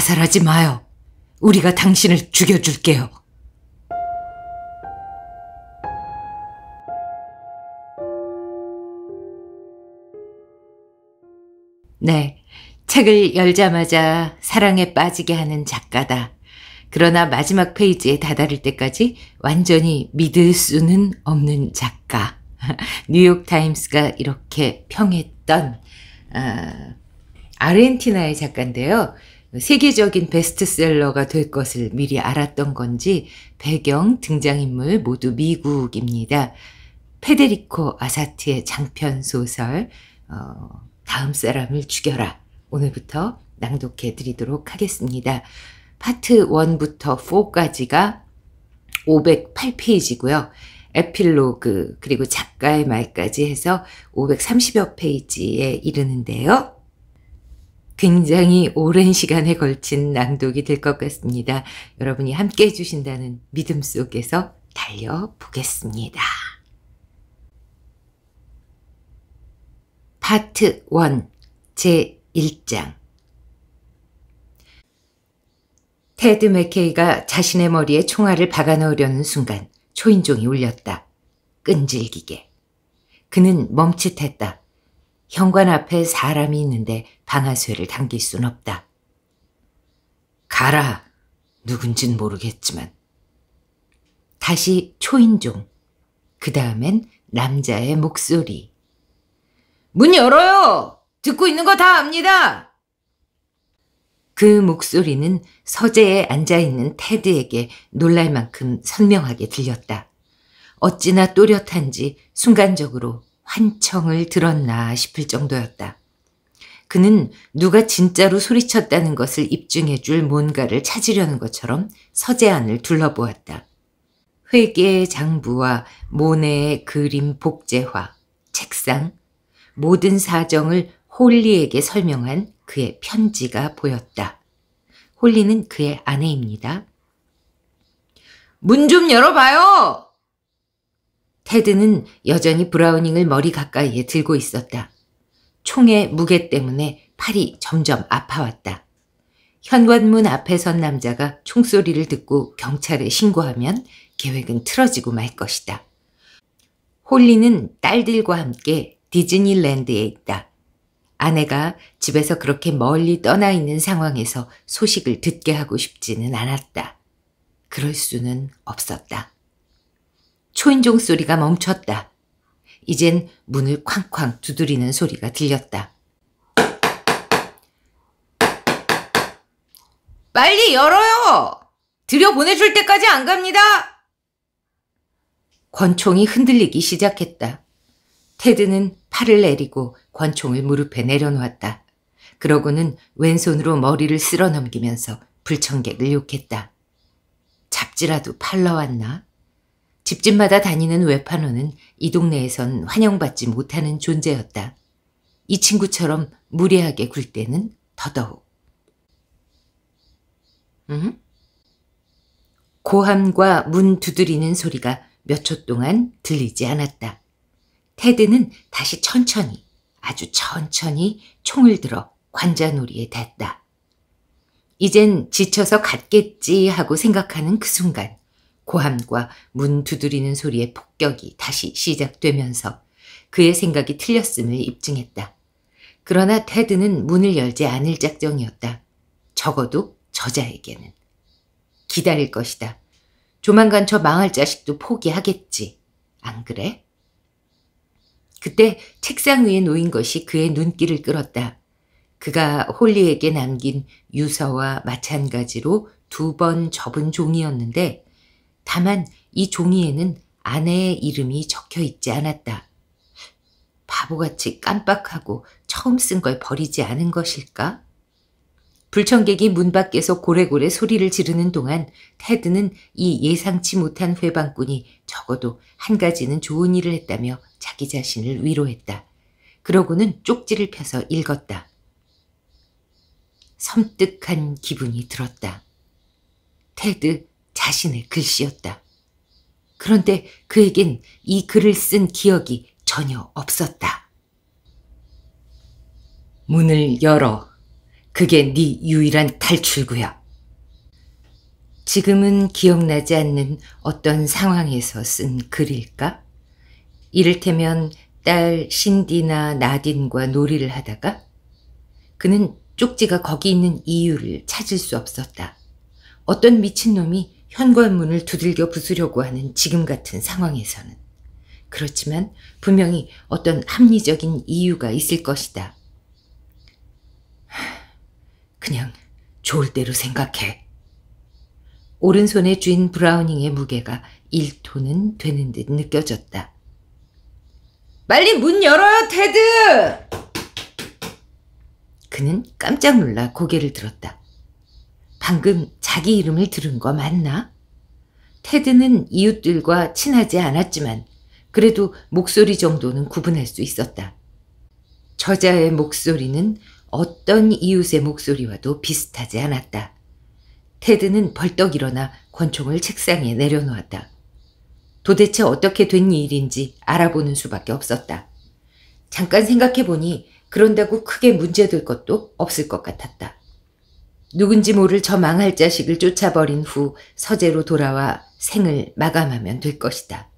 자살하지 마요. 우리가 당신을 죽여줄게요. 네. 책을 열자마자 사랑에 빠지게 하는 작가다. 그러나 마지막 페이지에 다다를 때까지 완전히 믿을 수는 없는 작가. 뉴욕타임스가 이렇게 평했던 아, 아르헨티나의 작가인데요. 세계적인 베스트셀러가 될 것을 미리 알았던 건지 배경, 등장인물 모두 미국입니다. 페데리코 아사트의 장편 소설 어, 다음 사람을 죽여라 오늘부터 낭독해 드리도록 하겠습니다. 파트 1부터 4까지가 508페이지고요. 에필로그 그리고 작가의 말까지 해서 530여 페이지에 이르는데요. 굉장히 오랜 시간에 걸친 낭독이 될 것 같습니다. 여러분이 함께 해주신다는 믿음 속에서 달려보겠습니다. 파트 1 제1장 테드 맥케이가 자신의 머리에 총알을 박아넣으려는 순간 초인종이 울렸다. 끈질기게. 그는 멈칫했다. 현관 앞에 사람이 있는데 방아쇠를 당길 순 없다. 가라. 누군진 모르겠지만. 다시 초인종. 그 다음엔 남자의 목소리. 문 열어요! 듣고 있는 거 다 압니다! 그 목소리는 서재에 앉아있는 테드에게 놀랄 만큼 선명하게 들렸다. 어찌나 또렷한지 순간적으로 환청을 들었나 싶을 정도였다. 그는 누가 진짜로 소리쳤다는 것을 입증해 줄 뭔가를 찾으려는 것처럼 서재안을 둘러보았다. 회계의 장부와 모네의 그림 복제화, 책상, 모든 사정을 홀리에게 설명한 그의 편지가 보였다. 홀리는 그의 아내입니다. 문 좀 열어봐요! 테드는 여전히 브라우닝을 머리 가까이에 들고 있었다. 총의 무게 때문에 팔이 점점 아파왔다. 현관문 앞에 선 남자가 총소리를 듣고 경찰에 신고하면 계획은 틀어지고 말 것이다. 홀리는 딸들과 함께 디즈니랜드에 있다. 아내가 집에서 그렇게 멀리 떠나 있는 상황에서 소식을 듣게 하고 싶지는 않았다. 그럴 수는 없었다. 초인종 소리가 멈췄다. 이젠 문을 쾅쾅 두드리는 소리가 들렸다. 빨리 열어요! 들여보내줄 때까지 안 갑니다! 권총이 흔들리기 시작했다. 테드는 팔을 내리고 권총을 무릎에 내려놓았다. 그러고는 왼손으로 머리를 쓸어 넘기면서 불청객을 욕했다. 잡지라도 팔러 왔나? 집집마다 다니는 외판원은 이 동네에선 환영받지 못하는 존재였다. 이 친구처럼 무례하게 굴 때는 더더욱. 응? 음? 고함과 문 두드리는 소리가 몇 초 동안 들리지 않았다. 테드는 다시 천천히, 아주 천천히 총을 들어 관자놀이에 댔다. 이젠 지쳐서 갔겠지 하고 생각하는 그 순간 고함과 문 두드리는 소리의 폭격이 다시 시작되면서 그의 생각이 틀렸음을 입증했다. 그러나 테드는 문을 열지 않을 작정이었다. 적어도 저자에게는. 기다릴 것이다. 조만간 저 망할 자식도 포기하겠지. 안 그래? 그때 책상 위에 놓인 것이 그의 눈길을 끌었다. 그가 홀리에게 남긴 유서와 마찬가지로 두 번 접은 종이었는데 다만 이 종이에는 아내의 이름이 적혀 있지 않았다. 바보같이 깜빡하고 처음 쓴 걸 버리지 않은 것일까? 불청객이 문 밖에서 고래고래 소리를 지르는 동안 테드는 이 예상치 못한 회방꾼이 적어도 한 가지는 좋은 일을 했다며 자기 자신을 위로했다. 그러고는 쪽지를 펴서 읽었다. 섬뜩한 기분이 들었다. 테드, 자신의 글씨였다. 그런데 그에겐 이 글을 쓴 기억이 전혀 없었다. 문을 열어. 그게 네 유일한 탈출구야. 지금은 기억나지 않는 어떤 상황에서 쓴 글일까? 이를테면 딸 신디나 나딘과 놀이를 하다가 그는 쪽지가 거기 있는 이유를 찾을 수 없었다. 어떤 미친놈이 현관문을 두들겨 부수려고 하는 지금 같은 상황에서는 그렇지만 분명히 어떤 합리적인 이유가 있을 것이다. 그냥 좋을 대로 생각해. 오른손에 쥔 브라우닝의 무게가 1톤은 되는 듯 느껴졌다. 빨리 문 열어요, 테드! 그는 깜짝 놀라 고개를 들었다. 방금 자기 이름을 들은 거 맞나? 테드는 이웃들과 친하지 않았지만 그래도 목소리 정도는 구분할 수 있었다. 저자의 목소리는 어떤 이웃의 목소리와도 비슷하지 않았다. 테드는 벌떡 일어나 권총을 책상에 내려놓았다. 도대체 어떻게 된 일인지 알아보는 수밖에 없었다. 잠깐 생각해보니 그런다고 크게 문제될 것도 없을 것 같았다. 누군지 모를 저 망할 자식을 쫓아버린 후 서재로 돌아와 생을 마감하면 될 것이다.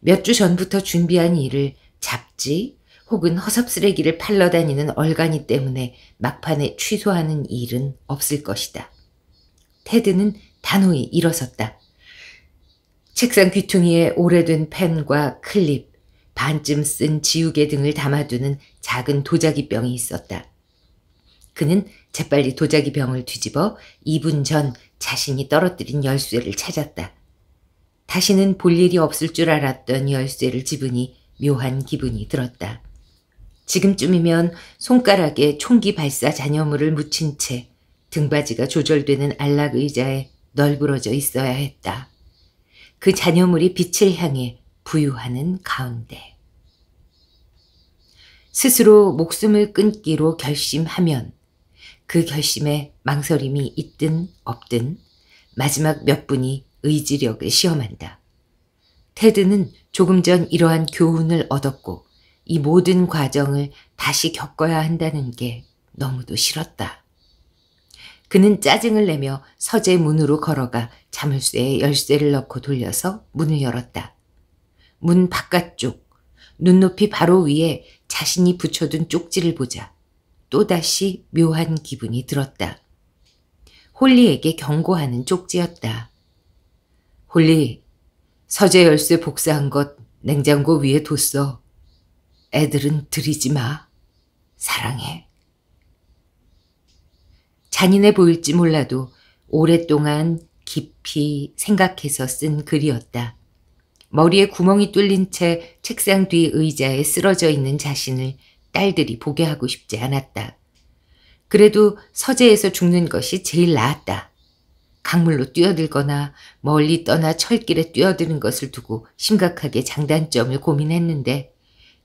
몇 주 전부터 준비한 일을 잡지 혹은 허섭 쓰레기를 팔러 다니는 얼간이 때문에 막판에 취소하는 일은 없을 것이다. 테드는 단호히 일어섰다. 책상 귀퉁이에 오래된 펜과 클립, 반쯤 쓴 지우개 등을 담아두는 작은 도자기병이 있었다. 그는 재빨리 도자기 병을 뒤집어 2분 전 자신이 떨어뜨린 열쇠를 찾았다. 다시는 볼 일이 없을 줄 알았던 열쇠를 집으니 묘한 기분이 들었다. 지금쯤이면 손가락에 총기 발사 잔여물을 묻힌 채 등받이가 조절되는 안락 의자에 널브러져 있어야 했다. 그 잔여물이 빛을 향해 부유하는 가운데. 스스로 목숨을 끊기로 결심하면 그 결심에 망설임이 있든 없든 마지막 몇 분이 의지력을 시험한다. 테드는 조금 전 이러한 교훈을 얻었고 이 모든 과정을 다시 겪어야 한다는 게 너무도 싫었다. 그는 짜증을 내며 서재 문으로 걸어가 자물쇠에 열쇠를 넣고 돌려서 문을 열었다. 문 바깥쪽, 눈높이 바로 위에 자신이 붙여둔 쪽지를 보자. 또다시 묘한 기분이 들었다. 홀리에게 경고하는 쪽지였다. 홀리, 서재 열쇠 복사한 것 냉장고 위에 뒀어. 애들은 들이지 마. 사랑해. 잔인해 보일지 몰라도 오랫동안 깊이 생각해서 쓴 글이었다. 머리에 구멍이 뚫린 채 책상 뒤 의자에 쓰러져 있는 자신을 딸들이 보게 하고 싶지 않았다. 그래도 서재에서 죽는 것이 제일 나았다. 강물로 뛰어들거나 멀리 떠나 철길에 뛰어드는 것을 두고 심각하게 장단점을 고민했는데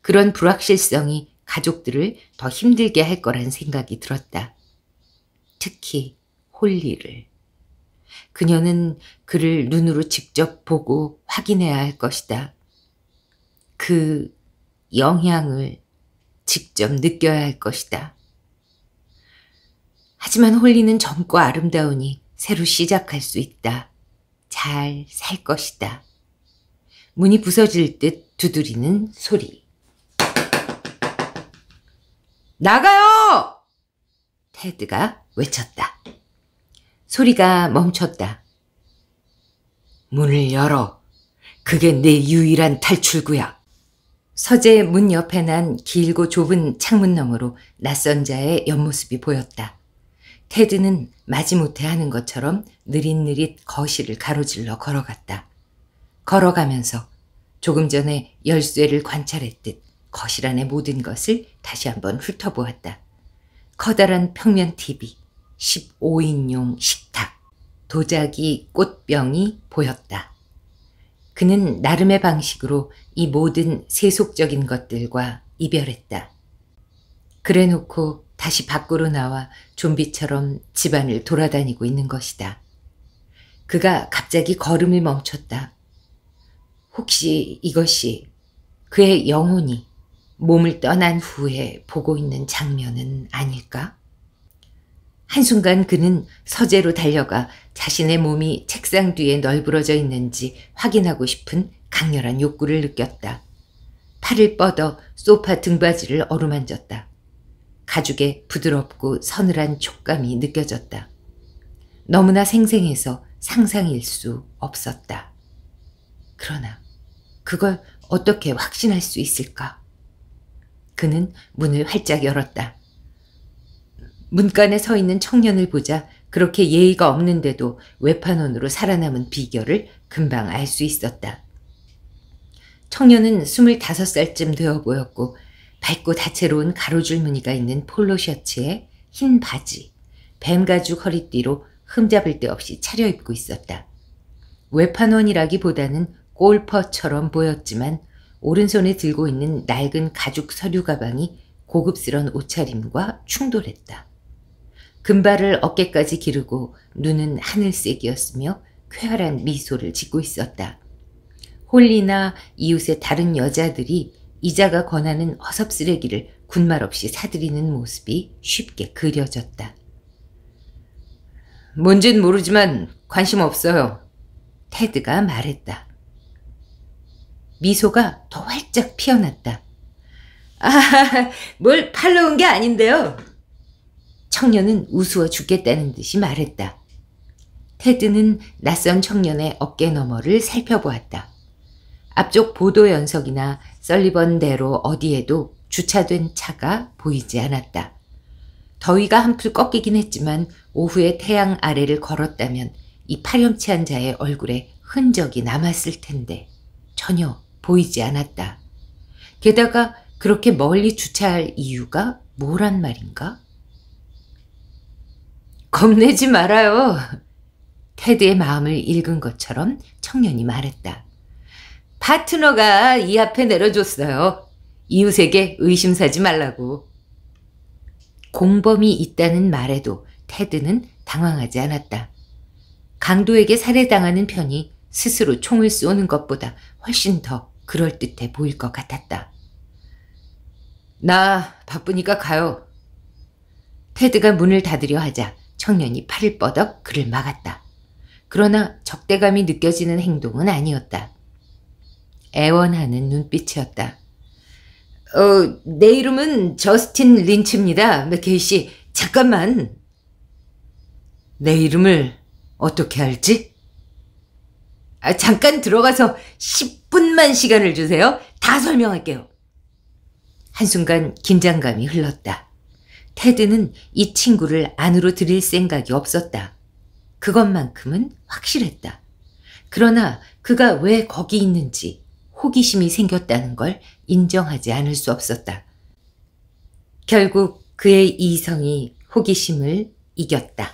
그런 불확실성이 가족들을 더 힘들게 할 거란 생각이 들었다. 특히 홀리를. 그녀는 그를 눈으로 직접 보고 확인해야 할 것이다. 그 영향을 직접 느껴야 할 것이다. 하지만 홀리는 젊고 아름다우니 새로 시작할 수 있다. 잘 살 것이다. 문이 부서질 듯 두드리는 소리. 나가요! 테드가 외쳤다. 소리가 멈췄다. 문을 열어. 그게 내 유일한 탈출구야. 서재 문 옆에 난 길고 좁은 창문 너머로 낯선 자의 옆모습이 보였다. 테드는 마지못해 하는 것처럼 느릿느릿 거실을 가로질러 걸어갔다. 걸어가면서 조금 전에 열쇠를 관찰했듯 거실 안의 모든 것을 다시 한번 훑어보았다. 커다란 평면 TV, 15인용 식탁, 도자기 꽃병이 보였다. 그는 나름의 방식으로 이 모든 세속적인 것들과 이별했다. 그래 놓고 다시 밖으로 나와 좀비처럼 집안을 돌아다니고 있는 것이다. 그가 갑자기 걸음을 멈췄다. 혹시 이것이 그의 영혼이 몸을 떠난 후에 보고 있는 장면은 아닐까? 한순간 그는 서재로 달려가 자신의 몸이 책상 뒤에 널브러져 있는지 확인하고 싶은 강렬한 욕구를 느꼈다. 팔을 뻗어 소파 등받이를 어루만졌다. 가죽에 부드럽고 서늘한 촉감이 느껴졌다. 너무나 생생해서 상상일 수 없었다. 그러나 그걸 어떻게 확신할 수 있을까? 그는 문을 활짝 열었다. 문간에 서 있는 청년을 보자 그렇게 예의가 없는데도 외판원으로 살아남은 비결을 금방 알 수 있었다. 청년은 25살쯤 되어 보였고 밝고 다채로운 가로줄 무늬가 있는 폴로 셔츠에 흰 바지, 뱀가죽 허리띠로 흠잡을 데 없이 차려입고 있었다. 외판원이라기보다는 골퍼처럼 보였지만 오른손에 들고 있는 낡은 가죽 서류 가방이 고급스런 옷차림과 충돌했다. 금발을 어깨까지 기르고 눈은 하늘색이었으며 쾌활한 미소를 짓고 있었다. 홀리나 이웃의 다른 여자들이 이자가 권하는 어섭쓰레기를 군말없이 사들이는 모습이 쉽게 그려졌다. 뭔진 모르지만 관심 없어요. 테드가 말했다. 미소가 더 활짝 피어났다. 아, 뭘 팔러 온게 아닌데요. 청년은 우스워 죽겠다는 듯이 말했다. 테드는 낯선 청년의 어깨 너머를 살펴보았다. 앞쪽 보도 연석이나 썰리번 대로 어디에도 주차된 차가 보이지 않았다. 더위가 한풀 꺾이긴 했지만 오후에 태양 아래를 걸었다면 이 파렴치한 자의 얼굴에 흔적이 남았을 텐데 전혀 보이지 않았다. 게다가 그렇게 멀리 주차할 이유가 뭐란 말인가? 겁내지 말아요. 테드의 마음을 읽은 것처럼 청년이 말했다. 파트너가 이 앞에 내려줬어요. 이웃에게 의심사지 말라고. 공범이 있다는 말에도 테드는 당황하지 않았다. 강도에게 살해당하는 편이 스스로 총을 쏘는 것보다 훨씬 더 그럴듯해 보일 것 같았다. 나 바쁘니까 가요. 테드가 문을 닫으려 하자 청년이 팔을 뻗어 그를 막았다. 그러나 적대감이 느껴지는 행동은 아니었다. 애원하는 눈빛이었다. 어, 내 이름은 저스틴 린치입니다. 맥케이 씨, 잠깐만. 내 이름을 어떻게 알지? 아, 잠깐 들어가서 10분만 시간을 주세요. 다 설명할게요. 한순간 긴장감이 흘렀다. 테드는 이 친구를 안으로 들일 생각이 없었다. 그것만큼은 확실했다. 그러나 그가 왜 거기 있는지 호기심이 생겼다는 걸 인정하지 않을 수 없었다. 결국 그의 이성이 호기심을 이겼다.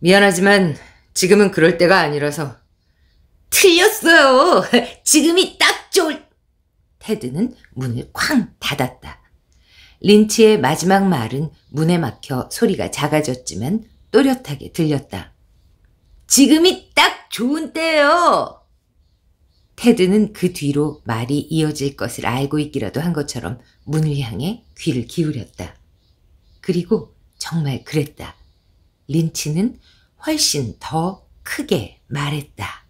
미안하지만 지금은 그럴 때가 아니라서. 틀렸어요! 지금이 딱 좋을! 테드는 문을 쾅 닫았다. 린치의 마지막 말은 문에 막혀 소리가 작아졌지만 또렷하게 들렸다. 지금이 딱 좋은 때예요. 테드는 그 뒤로 말이 이어질 것을 알고 있기라도 한 것처럼 문을 향해 귀를 기울였다. 그리고 정말 그랬다. 린치는 훨씬 더 크게 말했다.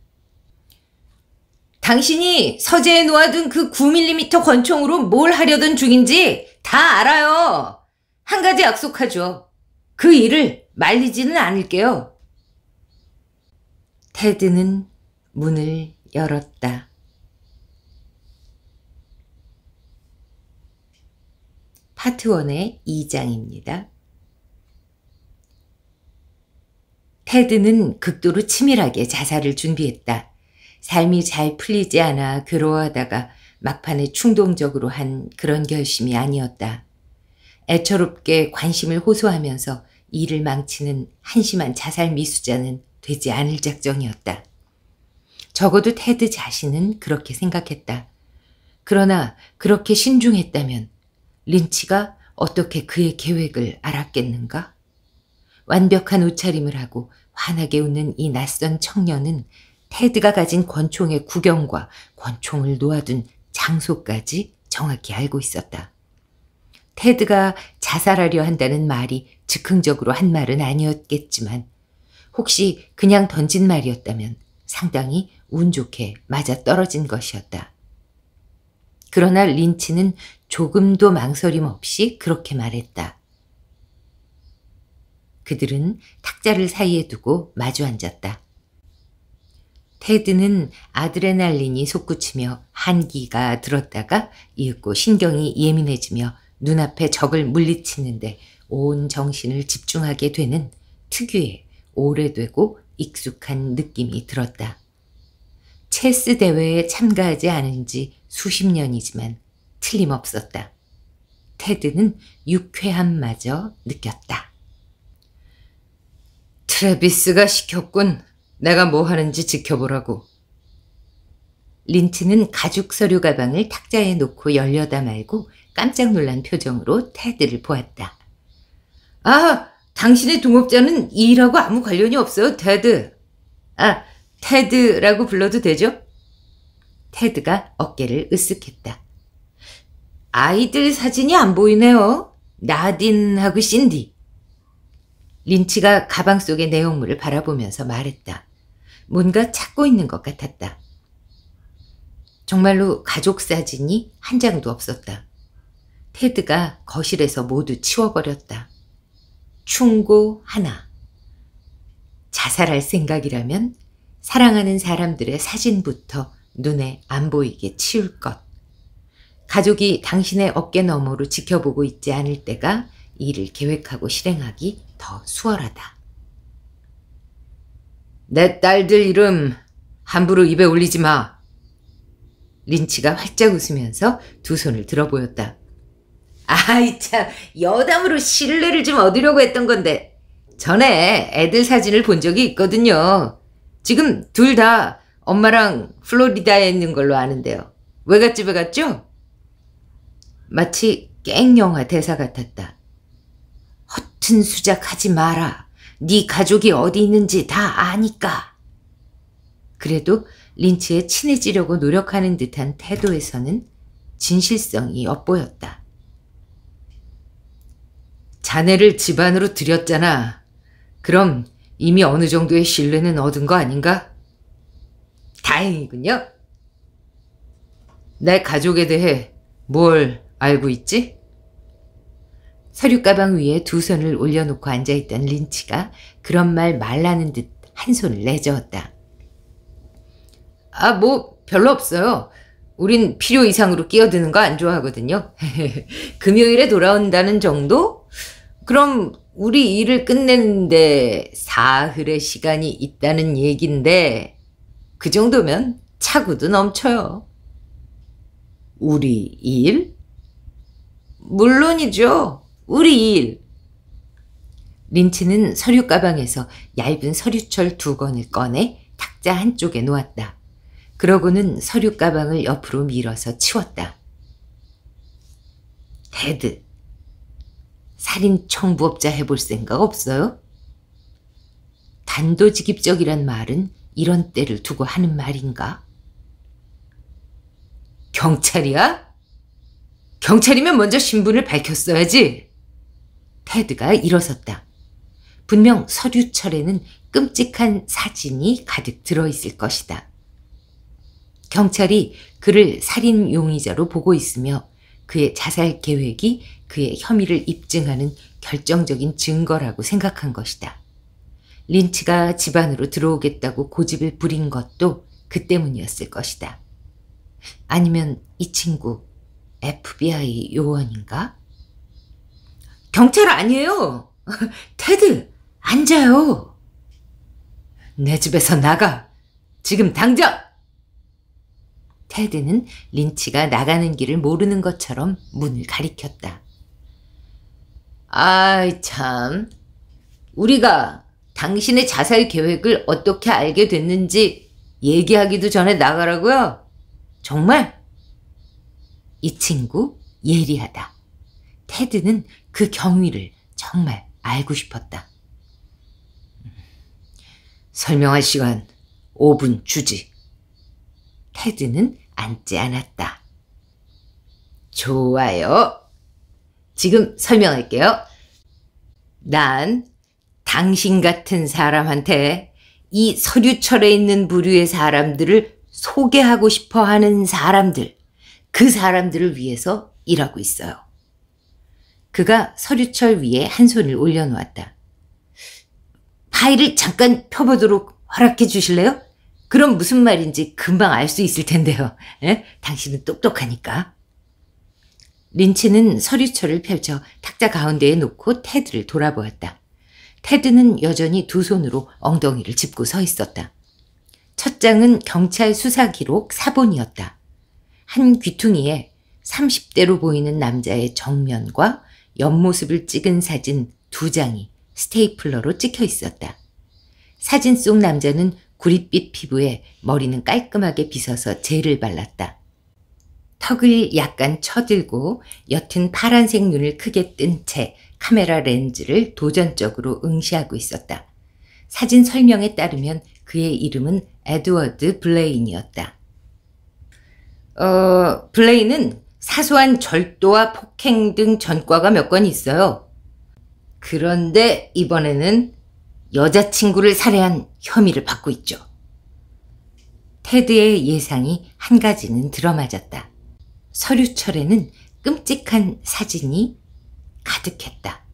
당신이 서재에 놓아둔 그 9mm 권총으로 뭘 하려던 중인지 다 알아요. 한 가지 약속하죠. 그 일을 말리지는 않을게요. 테드는 문을 열었다. 파트 원의 2장입니다. 테드는 극도로 치밀하게 자살을 준비했다. 삶이 잘 풀리지 않아 괴로워하다가 막판에 충동적으로 한 그런 결심이 아니었다. 애처롭게 관심을 호소하면서 일을 망치는 한심한 자살 미수자는 되지 않을 작정이었다. 적어도 테드 자신은 그렇게 생각했다. 그러나 그렇게 신중했다면 린치가 어떻게 그의 계획을 알았겠는가? 완벽한 옷차림을 하고 환하게 웃는 이 낯선 청년은 헤드가 가진 권총의 구경과 권총을 놓아둔 장소까지 정확히 알고 있었다. 테드가 자살하려 한다는 말이 즉흥적으로 한 말은 아니었겠지만 혹시 그냥 던진 말이었다면 상당히 운 좋게 맞아 떨어진 것이었다. 그러나 린치는 조금도 망설임 없이 그렇게 말했다. 그들은 탁자를 사이에 두고 마주 앉았다. 테드는 아드레날린이 솟구치며 한기가 들었다가 이윽고 신경이 예민해지며 눈앞에 적을 물리치는데 온 정신을 집중하게 되는 특유의 오래되고 익숙한 느낌이 들었다. 체스 대회에 참가하지 않은 지 수십 년이지만 틀림없었다. 테드는 유쾌함마저 느꼈다. 트레비스가 시켰군. 내가 뭐 하는지 지켜보라고. 린치는 가죽 서류 가방을 탁자에 놓고 열려다 말고 깜짝 놀란 표정으로 테드를 보았다. 아, 당신의 동업자는 이 일하고 아무 관련이 없어요, 테드. 아, 테드라고 불러도 되죠? 테드가 어깨를 으쓱했다. 아이들 사진이 안 보이네요. 나딘하고 신디. 린치가 가방 속의 내용물을 바라보면서 말했다. 뭔가 찾고 있는 것 같았다. 정말로 가족 사진이 한 장도 없었다. 테드가 거실에서 모두 치워버렸다. 충고 하나. 자살할 생각이라면 사랑하는 사람들의 사진부터 눈에 안 보이게 치울 것. 가족이 당신의 어깨 너머로 지켜보고 있지 않을 때가 이를 계획하고 실행하기 더 수월하다. 내 딸들 이름 함부로 입에 올리지 마. 린치가 활짝 웃으면서 두 손을 들어 보였다. 아이 참 여담으로 신뢰를 좀 얻으려고 했던 건데 전에 애들 사진을 본 적이 있거든요. 지금 둘 다 엄마랑 플로리다에 있는 걸로 아는데요. 왜 갔지 왜 갔죠? 마치 깽 영화 대사 같았다. 진수작하지 마라. 네 가족이 어디 있는지 다 아니까. 그래도 린치에 친해지려고 노력하는 듯한 태도에서는 진실성이 엿보였다. 자네를 집안으로 들였잖아. 그럼 이미 어느 정도의 신뢰는 얻은 거 아닌가? 다행이군요. 내 가족에 대해 뭘 알고 있지? 서류 가방 위에 두 손을 올려놓고 앉아있던 린치가 그런 말 말라는 듯 한 손을 내저었다. 아, 뭐, 별로 없어요. 우린 필요 이상으로 끼어드는 거 안 좋아하거든요. 금요일에 돌아온다는 정도? 그럼 우리 일을 끝내는데 사흘의 시간이 있다는 얘긴데 그 정도면 차고도 넘쳐요. 우리 일? 물론이죠. 우리 일. 린치는 서류 가방에서 얇은 서류철 두 권을 꺼내 탁자 한쪽에 놓았다. 그러고는 서류 가방을 옆으로 밀어서 치웠다. 헤드. 살인 청부업자 해볼 생각 없어요? 단도직입적이란 말은 이런 때를 두고 하는 말인가? 경찰이야? 경찰이면 먼저 신분을 밝혔어야지. 테드가 일어섰다. 분명 서류철에는 끔찍한 사진이 가득 들어있을 것이다. 경찰이 그를 살인 용의자로 보고 있으며 그의 자살 계획이 그의 혐의를 입증하는 결정적인 증거라고 생각한 것이다. 린치가 집안으로 들어오겠다고 고집을 부린 것도 그 때문이었을 것이다. 아니면 이 친구 FBI 요원인가? 경찰 아니에요. 테드, 앉아요. 내 집에서 나가. 지금 당장! 테드는 린치가 나가는 길을 모르는 것처럼 문을 가리켰다. 아이, 참. 우리가 당신의 자살 계획을 어떻게 알게 됐는지 얘기하기도 전에 나가라고요? 정말? 이 친구 예리하다. 테드는 그 경위를 정말 알고 싶었다. 설명할 시간 5분 주지. 테드는 앉지 않았다. 좋아요. 지금 설명할게요. 난 당신 같은 사람한테 이 서류철에 있는 부류의 사람들을 소개하고 싶어 하는 사람들, 그 사람들을 위해서 일하고 있어요. 그가 서류철 위에 한 손을 올려놓았다. 파일을 잠깐 펴보도록 허락해 주실래요? 그럼 무슨 말인지 금방 알 수 있을 텐데요. 에? 예? 당신은 똑똑하니까. 린치는 서류철을 펼쳐 탁자 가운데에 놓고 테드를 돌아보았다. 테드는 여전히 두 손으로 엉덩이를 짚고 서 있었다. 첫 장은 경찰 수사 기록 사본이었다. 한 귀퉁이에 30대로 보이는 남자의 정면과 옆모습을 찍은 사진 두 장이 스테이플러로 찍혀 있었다. 사진 속 남자는 구릿빛 피부에 머리는 깔끔하게 빗어서 젤을 발랐다. 턱을 약간 쳐들고 옅은 파란색 눈을 크게 뜬 채 카메라 렌즈를 도전적으로 응시하고 있었다. 사진 설명에 따르면 그의 이름은 에드워드 블레인이었다. 어, 블레인은 사소한 절도와 폭행 등 전과가 몇 건 있어요. 그런데 이번에는 여자친구를 살해한 혐의를 받고 있죠. 테드의 예상이 한 가지는 들어맞았다. 서류철에는 끔찍한 사진이 가득했다.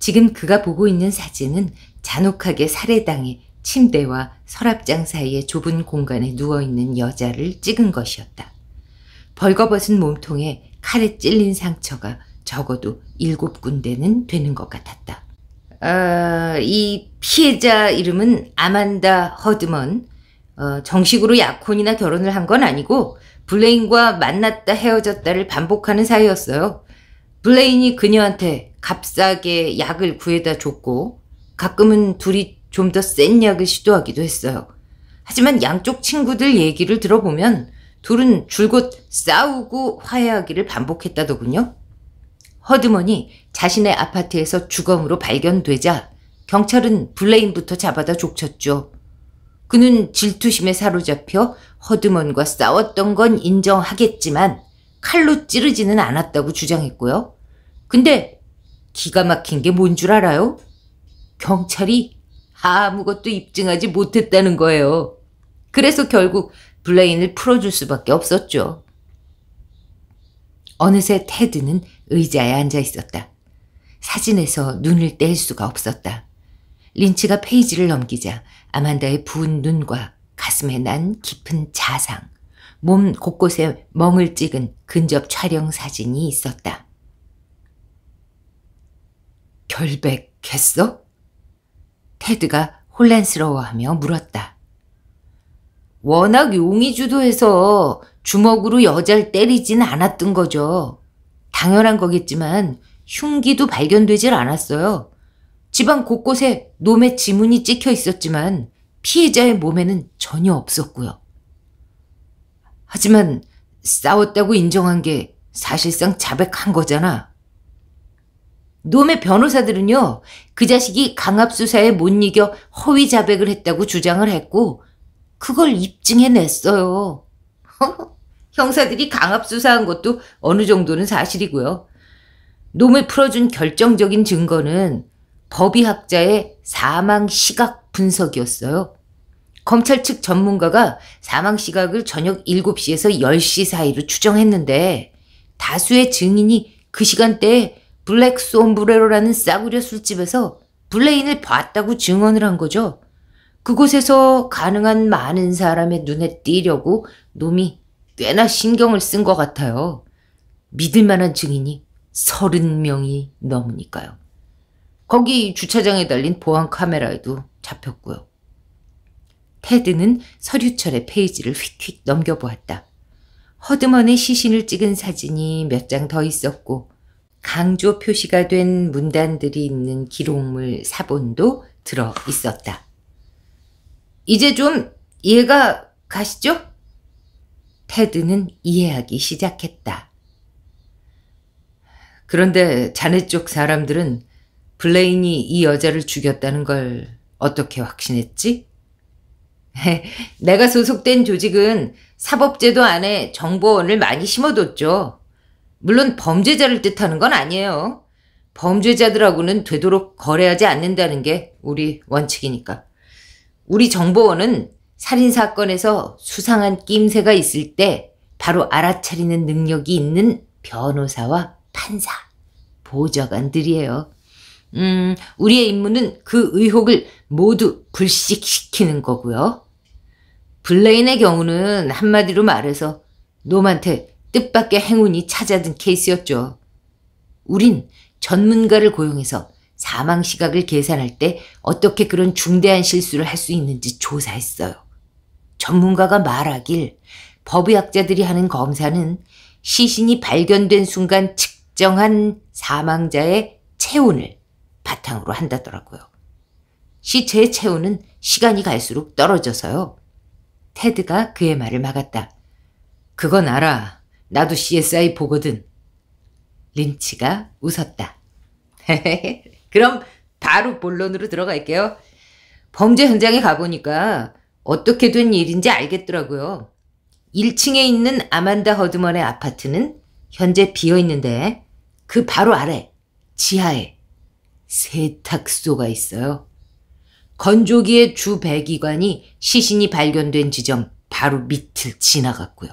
지금 그가 보고 있는 사진은 잔혹하게 살해당해 침대와 서랍장 사이의 좁은 공간에 누워있는 여자를 찍은 것이었다. 벌거벗은 몸통에 칼에 찔린 상처가 적어도 일곱 군데는 되는 것 같았다. 어, 이 피해자 이름은 아만다 허드먼. 어, 정식으로 약혼이나 결혼을 한 건 아니고 블레인과 만났다 헤어졌다를 반복하는 사이였어요. 블레인이 그녀한테 값싸게 약을 구해다 줬고 가끔은 둘이 좀 더 센 약을 시도하기도 했어요. 하지만 양쪽 친구들 얘기를 들어보면 둘은 줄곧 싸우고 화해하기를 반복했다더군요. 허드먼이 자신의 아파트에서 주검으로 발견되자 경찰은 블레인부터 잡아다 족쳤죠. 그는 질투심에 사로잡혀 허드먼과 싸웠던 건 인정하겠지만 칼로 찌르지는 않았다고 주장했고요. 근데 기가 막힌 게 뭔 줄 알아요? 경찰이 아무것도 입증하지 못했다는 거예요. 그래서 결국 블레인을 풀어줄 수밖에 없었죠. 어느새 테드는 의자에 앉아 있었다. 사진에서 눈을 뗄 수가 없었다. 린치가 페이지를 넘기자 아만다의 부은 눈과 가슴에 난 깊은 자상, 몸 곳곳에 멍을 찍은 근접 촬영 사진이 있었다. 결백했어? 테드가 혼란스러워하며 물었다. 워낙 용이 주도해서 주먹으로 여자를 때리진 않았던 거죠. 당연한 거겠지만 흉기도 발견되질 않았어요. 집안 곳곳에 놈의 지문이 찍혀 있었지만 피해자의 몸에는 전혀 없었고요. 하지만 싸웠다고 인정한 게 사실상 자백한 거잖아. 놈의 변호사들은요, 그 자식이 강압수사에 못 이겨 허위 자백을 했다고 주장을 했고, 그걸 입증해냈어요. 형사들이 강압 수사한 것도 어느 정도는 사실이고요. 놈을 풀어준 결정적인 증거는 법의학자의 사망 시각 분석이었어요. 검찰 측 전문가가 사망 시각을 저녁 7시에서 10시 사이로 추정했는데 다수의 증인이 그 시간대에 블랙 솜브레로라는 싸구려 술집에서 블레인을 봤다고 증언을 한 거죠. 그곳에서 가능한 많은 사람의 눈에 띄려고 놈이 꽤나 신경을 쓴 것 같아요. 믿을 만한 증인이 서른 명이 넘으니까요. 거기 주차장에 달린 보안 카메라에도 잡혔고요. 테드는 서류철의 페이지를 휙휙 넘겨보았다. 허드먼의 시신을 찍은 사진이 몇 장 더 있었고 강조 표시가 된 문단들이 있는 기록물 사본도 들어 있었다. 이제 좀 이해가 가시죠? 테드는 이해하기 시작했다. 그런데 자네 쪽 사람들은 블레인이 이 여자를 죽였다는 걸 어떻게 확신했지? 내가 소속된 조직은 사법제도 안에 정보원을 많이 심어뒀죠. 물론 범죄자를 뜻하는 건 아니에요. 범죄자들하고는 되도록 거래하지 않는다는 게 우리 원칙이니까. 우리 정보원은 살인사건에서 수상한 낌새가 있을 때 바로 알아차리는 능력이 있는 변호사와 판사, 보좌관들이에요. 음, 우리의 임무는 그 의혹을 모두 불식시키는 거고요. 블레인의 경우는 한마디로 말해서 놈한테 뜻밖의 행운이 찾아든 케이스였죠. 우린 전문가를 고용해서 사망 시각을 계산할 때 어떻게 그런 중대한 실수를 할 수 있는지 조사했어요. 전문가가 말하길 법의학자들이 하는 검사는 시신이 발견된 순간 측정한 사망자의 체온을 바탕으로 한다더라고요. 시체의 체온은 시간이 갈수록 떨어져서요. 테드가 그의 말을 막았다. 그건 알아. 나도 CSI 보거든. 린치가 웃었다. 헤헤헤. 그럼 바로 본론으로 들어갈게요. 범죄 현장에 가보니까 어떻게 된 일인지 알겠더라고요. 1층에 있는 아만다 허드먼의 아파트는 현재 비어 있는데 그 바로 아래 지하에 세탁소가 있어요. 건조기의 주 배기관이 시신이 발견된 지점 바로 밑을 지나갔고요.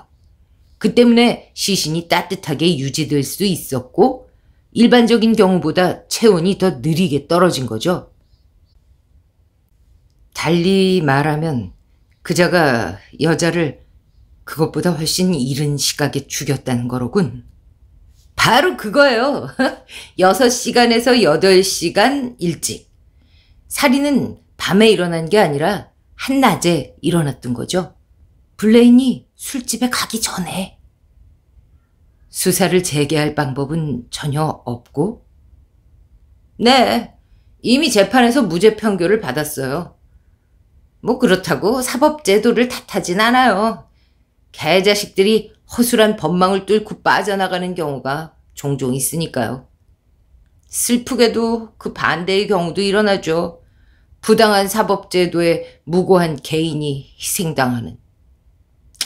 그 때문에 시신이 따뜻하게 유지될 수 있었고 일반적인 경우보다 체온이 더 느리게 떨어진 거죠. 달리 말하면 그자가 여자를 그것보다 훨씬 이른 시각에 죽였다는 거로군. 바로 그거예요. 6시간에서 8시간 일찍. 살인은 밤에 일어난 게 아니라 한낮에 일어났던 거죠. 블레인이 술집에 가기 전에. 수사를 재개할 방법은 전혀 없고? 네. 이미 재판에서 무죄 판결을 받았어요. 뭐 그렇다고 사법제도를 탓하진 않아요. 개자식들이 허술한 법망을 뚫고 빠져나가는 경우가 종종 있으니까요. 슬프게도 그 반대의 경우도 일어나죠. 부당한 사법제도에 무고한 개인이 희생당하는.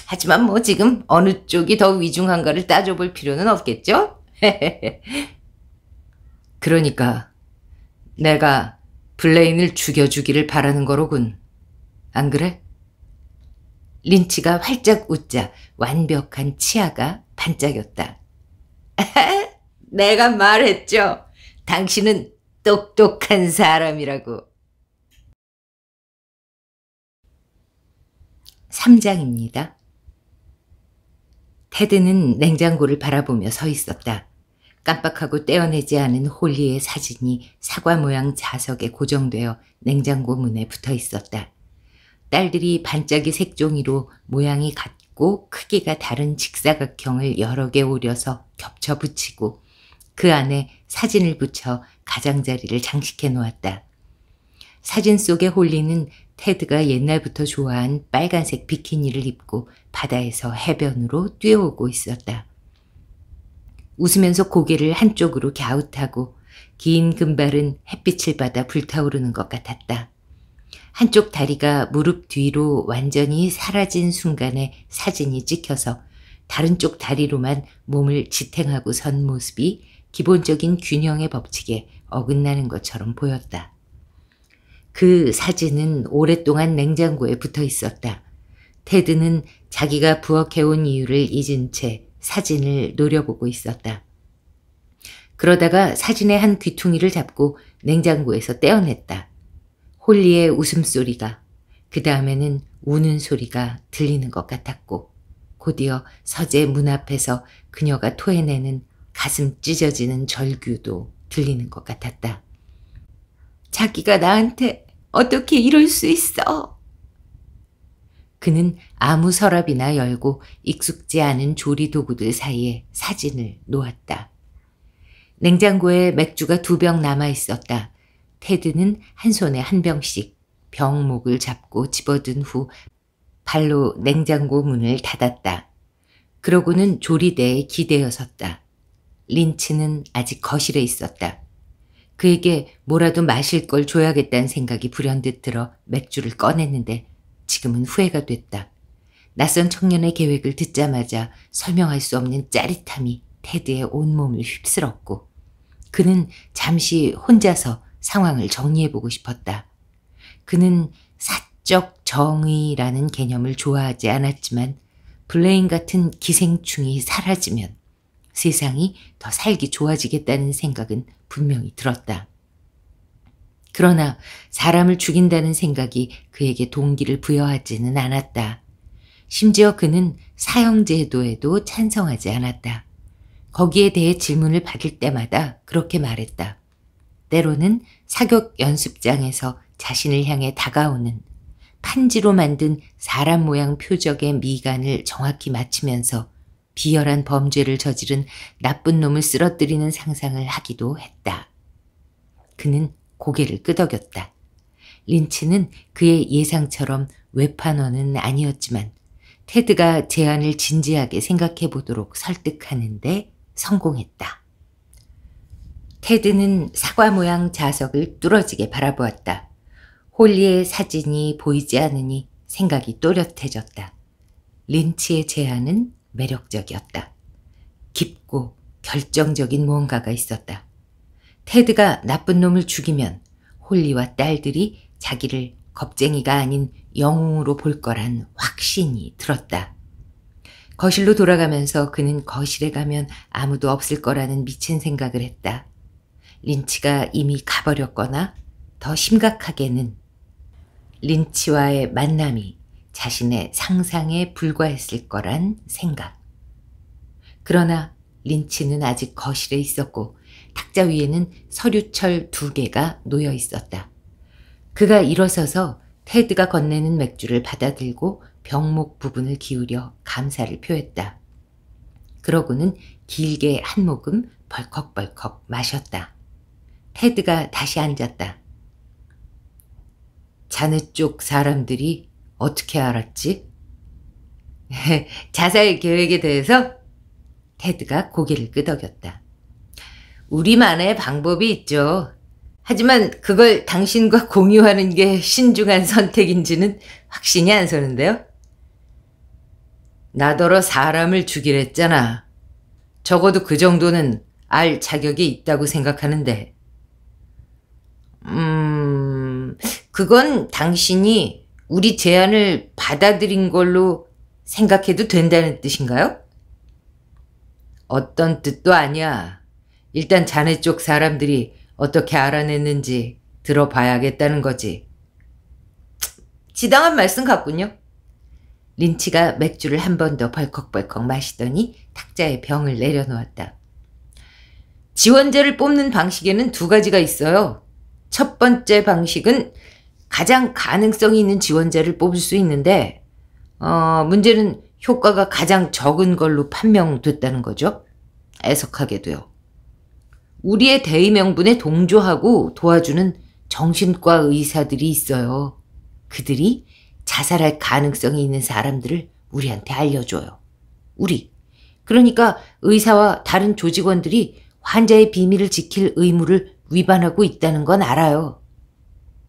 하지만 뭐 지금 어느 쪽이 더 위중한가를 따져볼 필요는 없겠죠? 그러니까 내가 블레인을 죽여주기를 바라는 거로군. 안 그래? 린치가 활짝 웃자 완벽한 치아가 반짝였다. 내가 말했죠. 당신은 똑똑한 사람이라고. 3장입니다. 테드는 냉장고를 바라보며 서 있었다. 깜빡하고 떼어내지 않은 홀리의 사진이 사과 모양 자석에 고정되어 냉장고 문에 붙어 있었다. 딸들이 반짝이 색종이로 모양이 같고 크기가 다른 직사각형을 여러 개 오려서 겹쳐 붙이고 그 안에 사진을 붙여 가장자리를 장식해 놓았다. 사진 속의 홀리는 테드가 옛날부터 좋아한 빨간색 비키니를 입고 바다에서 해변으로 뛰어오고 있었다. 웃으면서 고개를 한쪽으로 갸웃하고 긴 금발은 햇빛을 받아 불타오르는 것 같았다. 한쪽 다리가 무릎 뒤로 완전히 사라진 순간에 사진이 찍혀서 다른 쪽 다리로만 몸을 지탱하고 선 모습이 기본적인 균형의 법칙에 어긋나는 것처럼 보였다. 그 사진은 오랫동안 냉장고에 붙어 있었다. 테드는 자기가 부엌해온 이유를 잊은 채 사진을 노려보고 있었다. 그러다가 사진의 한 귀퉁이를 잡고 냉장고에서 떼어냈다. 홀리의 웃음소리가 그 다음에는 우는 소리가 들리는 것 같았고 곧이어 서재 문 앞에서 그녀가 토해내는 가슴 찢어지는 절규도 들리는 것 같았다. 자기가 나한테 어떻게 이럴 수 있어? 그는 아무 서랍이나 열고 익숙지 않은 조리 도구들 사이에 사진을 놓았다. 냉장고에 맥주가 두 병 남아 있었다. 테드는 한 손에 한 병씩 병목을 잡고 집어든 후 발로 냉장고 문을 닫았다. 그러고는 조리대에 기대어 섰다. 린치는 아직 거실에 있었다. 그에게 뭐라도 마실 걸 줘야겠다는 생각이 불현듯 들어 맥주를 꺼냈는데 지금은 후회가 됐다. 낯선 청년의 계획을 듣자마자 설명할 수 없는 짜릿함이 테드의 온몸을 휩쓸었고 그는 잠시 혼자서 상황을 정리해보고 싶었다. 그는 사적 정의라는 개념을 좋아하지 않았지만 블레인 같은 기생충이 사라지면 세상이 더 살기 좋아지겠다는 생각은 분명히 들었다. 그러나 사람을 죽인다는 생각이 그에게 동기를 부여하지는 않았다. 심지어 그는 사형제도에도 찬성하지 않았다. 거기에 대해 질문을 받을 때마다 그렇게 말했다. 때로는 사격 연습장에서 자신을 향해 다가오는 판지로 만든 사람 모양 표적의 미간을 정확히 맞추면서 비열한 범죄를 저지른 나쁜 놈을 쓰러뜨리는 상상을 하기도 했다. 그는 고개를 끄덕였다. 린치는 그의 예상처럼 외판원은 아니었지만 테드가 제안을 진지하게 생각해 보도록 설득하는데 성공했다. 테드는 사과 모양 자석을 뚫어지게 바라보았다. 홀리의 사진이 보이지 않으니 생각이 또렷해졌다. 린치의 제안은 매력적이었다. 깊고 결정적인 무언가가 있었다. 테드가 나쁜 놈을 죽이면 홀리와 딸들이 자기를 겁쟁이가 아닌 영웅으로 볼 거란 확신이 들었다. 거실로 돌아가면서 그는 거실에 가면 아무도 없을 거라는 미친 생각을 했다. 린치가 이미 가버렸거나 더 심각하게는 린치와의 만남이 자신의 상상에 불과했을 거란 생각. 그러나 린치는 아직 거실에 있었고 탁자 위에는 서류철 두 개가 놓여 있었다. 그가 일어서서 테드가 건네는 맥주를 받아들고 병목 부분을 기울여 감사를 표했다. 그러고는 길게 한 모금 벌컥벌컥 마셨다. 테드가 다시 앉았다. 자네 쪽 사람들이 어떻게 알았지? 자살 계획에 대해서? 테드가 고개를 끄덕였다. 우리만의 방법이 있죠. 하지만 그걸 당신과 공유하는 게 신중한 선택인지는 확신이 안 서는데요. 나더러 사람을 죽이랬잖아. 적어도 그 정도는 알 자격이 있다고 생각하는데. 음, 그건 당신이 우리 제안을 받아들인 걸로 생각해도 된다는 뜻인가요? 어떤 뜻도 아니야. 일단 자네 쪽 사람들이 어떻게 알아냈는지 들어봐야겠다는 거지. 지당한 말씀 같군요. 린치가 맥주를 한 번 더 벌컥벌컥 마시더니 탁자에 병을 내려놓았다. 지원자를 뽑는 방식에는 두 가지가 있어요. 첫 번째 방식은 가장 가능성이 있는 지원자를 뽑을 수 있는데, 어, 문제는 효과가 가장 적은 걸로 판명됐다는 거죠. 애석하게 도요 우리의 대의명분에 동조하고 도와주는 정신과 의사들이 있어요. 그들이 자살할 가능성이 있는 사람들을 우리한테 알려줘요. 우리. 그러니까 의사와 다른 조직원들이 환자의 비밀을 지킬 의무를 위반하고 있다는 건 알아요.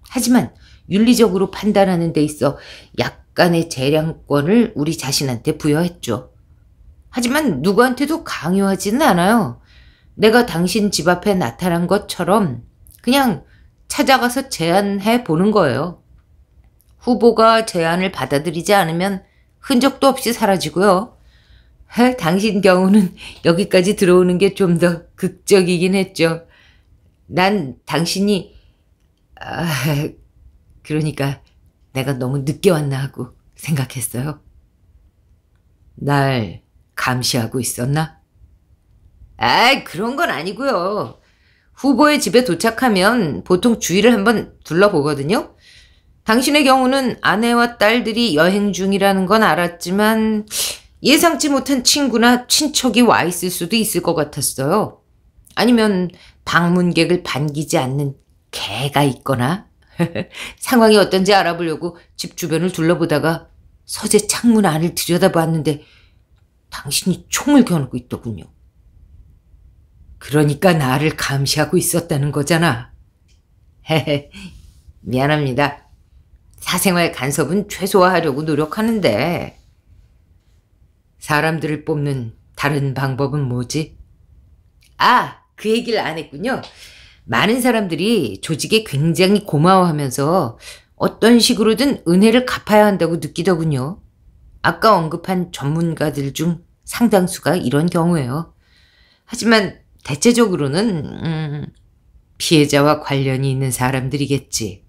하지만 윤리적으로 판단하는 데 있어 약간의 재량권을 우리 자신한테 부여했죠. 하지만 누구한테도 강요하지는 않아요. 내가 당신 집 앞에 나타난 것처럼 그냥 찾아가서 제안해 보는 거예요. 후보가 제안을 받아들이지 않으면 흔적도 없이 사라지고요. 당신 경우는 여기까지 들어오는 게 좀 더 극적이긴 했죠. 난 당신이 아, 그러니까 내가 너무 늦게 왔나 하고 생각했어요. 날 감시하고 있었나? 아이, 그런 건 아니고요. 후보의 집에 도착하면 보통 주위를 한번 둘러보거든요. 당신의 경우는 아내와 딸들이 여행 중이라는 건 알았지만 예상치 못한 친구나 친척이 와 있을 수도 있을 것 같았어요. 아니면 방문객을 반기지 않는 개가 있거나 상황이 어떤지 알아보려고 집 주변을 둘러보다가 서재 창문 안을 들여다봤는데 당신이 총을 겨누고 있더군요. 그러니까 나를 감시하고 있었다는 거잖아. 헤헤, 미안합니다. 사생활 간섭은 최소화하려고 노력하는데. 사람들을 뽑는 다른 방법은 뭐지? 아, 그 얘기를 안 했군요. 많은 사람들이 조직에 굉장히 고마워하면서 어떤 식으로든 은혜를 갚아야 한다고 느끼더군요. 아까 언급한 전문가들 중 상당수가 이런 경우예요. 하지만 대체적으로는 음, 피해자와 관련이 있는 사람들이겠지.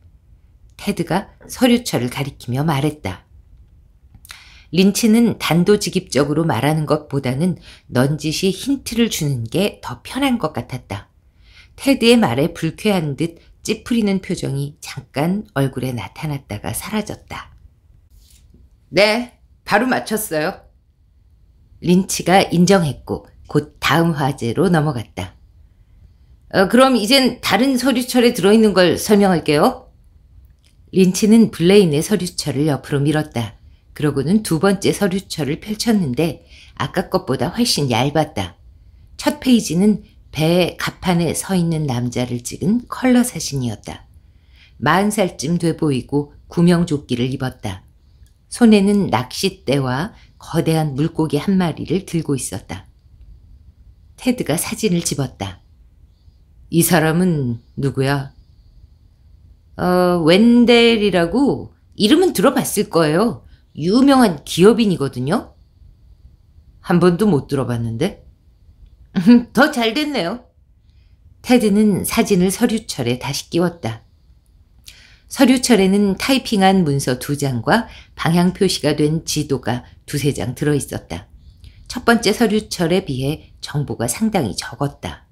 테드가 서류철을 가리키며 말했다. 린치는 단도직입적으로 말하는 것보다는 넌지시 힌트를 주는 게 더 편한 것 같았다. 테드의 말에 불쾌한 듯 찌푸리는 표정이 잠깐 얼굴에 나타났다가 사라졌다. 네, 바로 맞췄어요. 린치가 인정했고 곧 다음 화제로 넘어갔다. 어, 그럼 이젠 다른 서류철에 들어있는 걸 설명할게요. 린치는 블레인의 서류철을 옆으로 밀었다. 그러고는 두 번째 서류철을 펼쳤는데 아까 것보다 훨씬 얇았다. 첫 페이지는 배의 갑판에 서 있는 남자를 찍은 컬러 사진이었다. 마흔 살쯤 돼 보이고 구명조끼를 입었다. 손에는 낚싯대와 거대한 물고기 한 마리를 들고 있었다. 테드가 사진을 집었다. 이 사람은 누구야? 어, 웬델이라고 이름은 들어봤을 거예요. 유명한 기업인이거든요. 한 번도 못 들어봤는데. 더 잘 됐네요. 테드는 사진을 서류철에 다시 끼웠다. 서류철에는 타이핑한 문서 두 장과 방향 표시가 된 지도가 두세 장 들어 있었다. 첫 번째 서류철에 비해 정보가 상당히 적었다.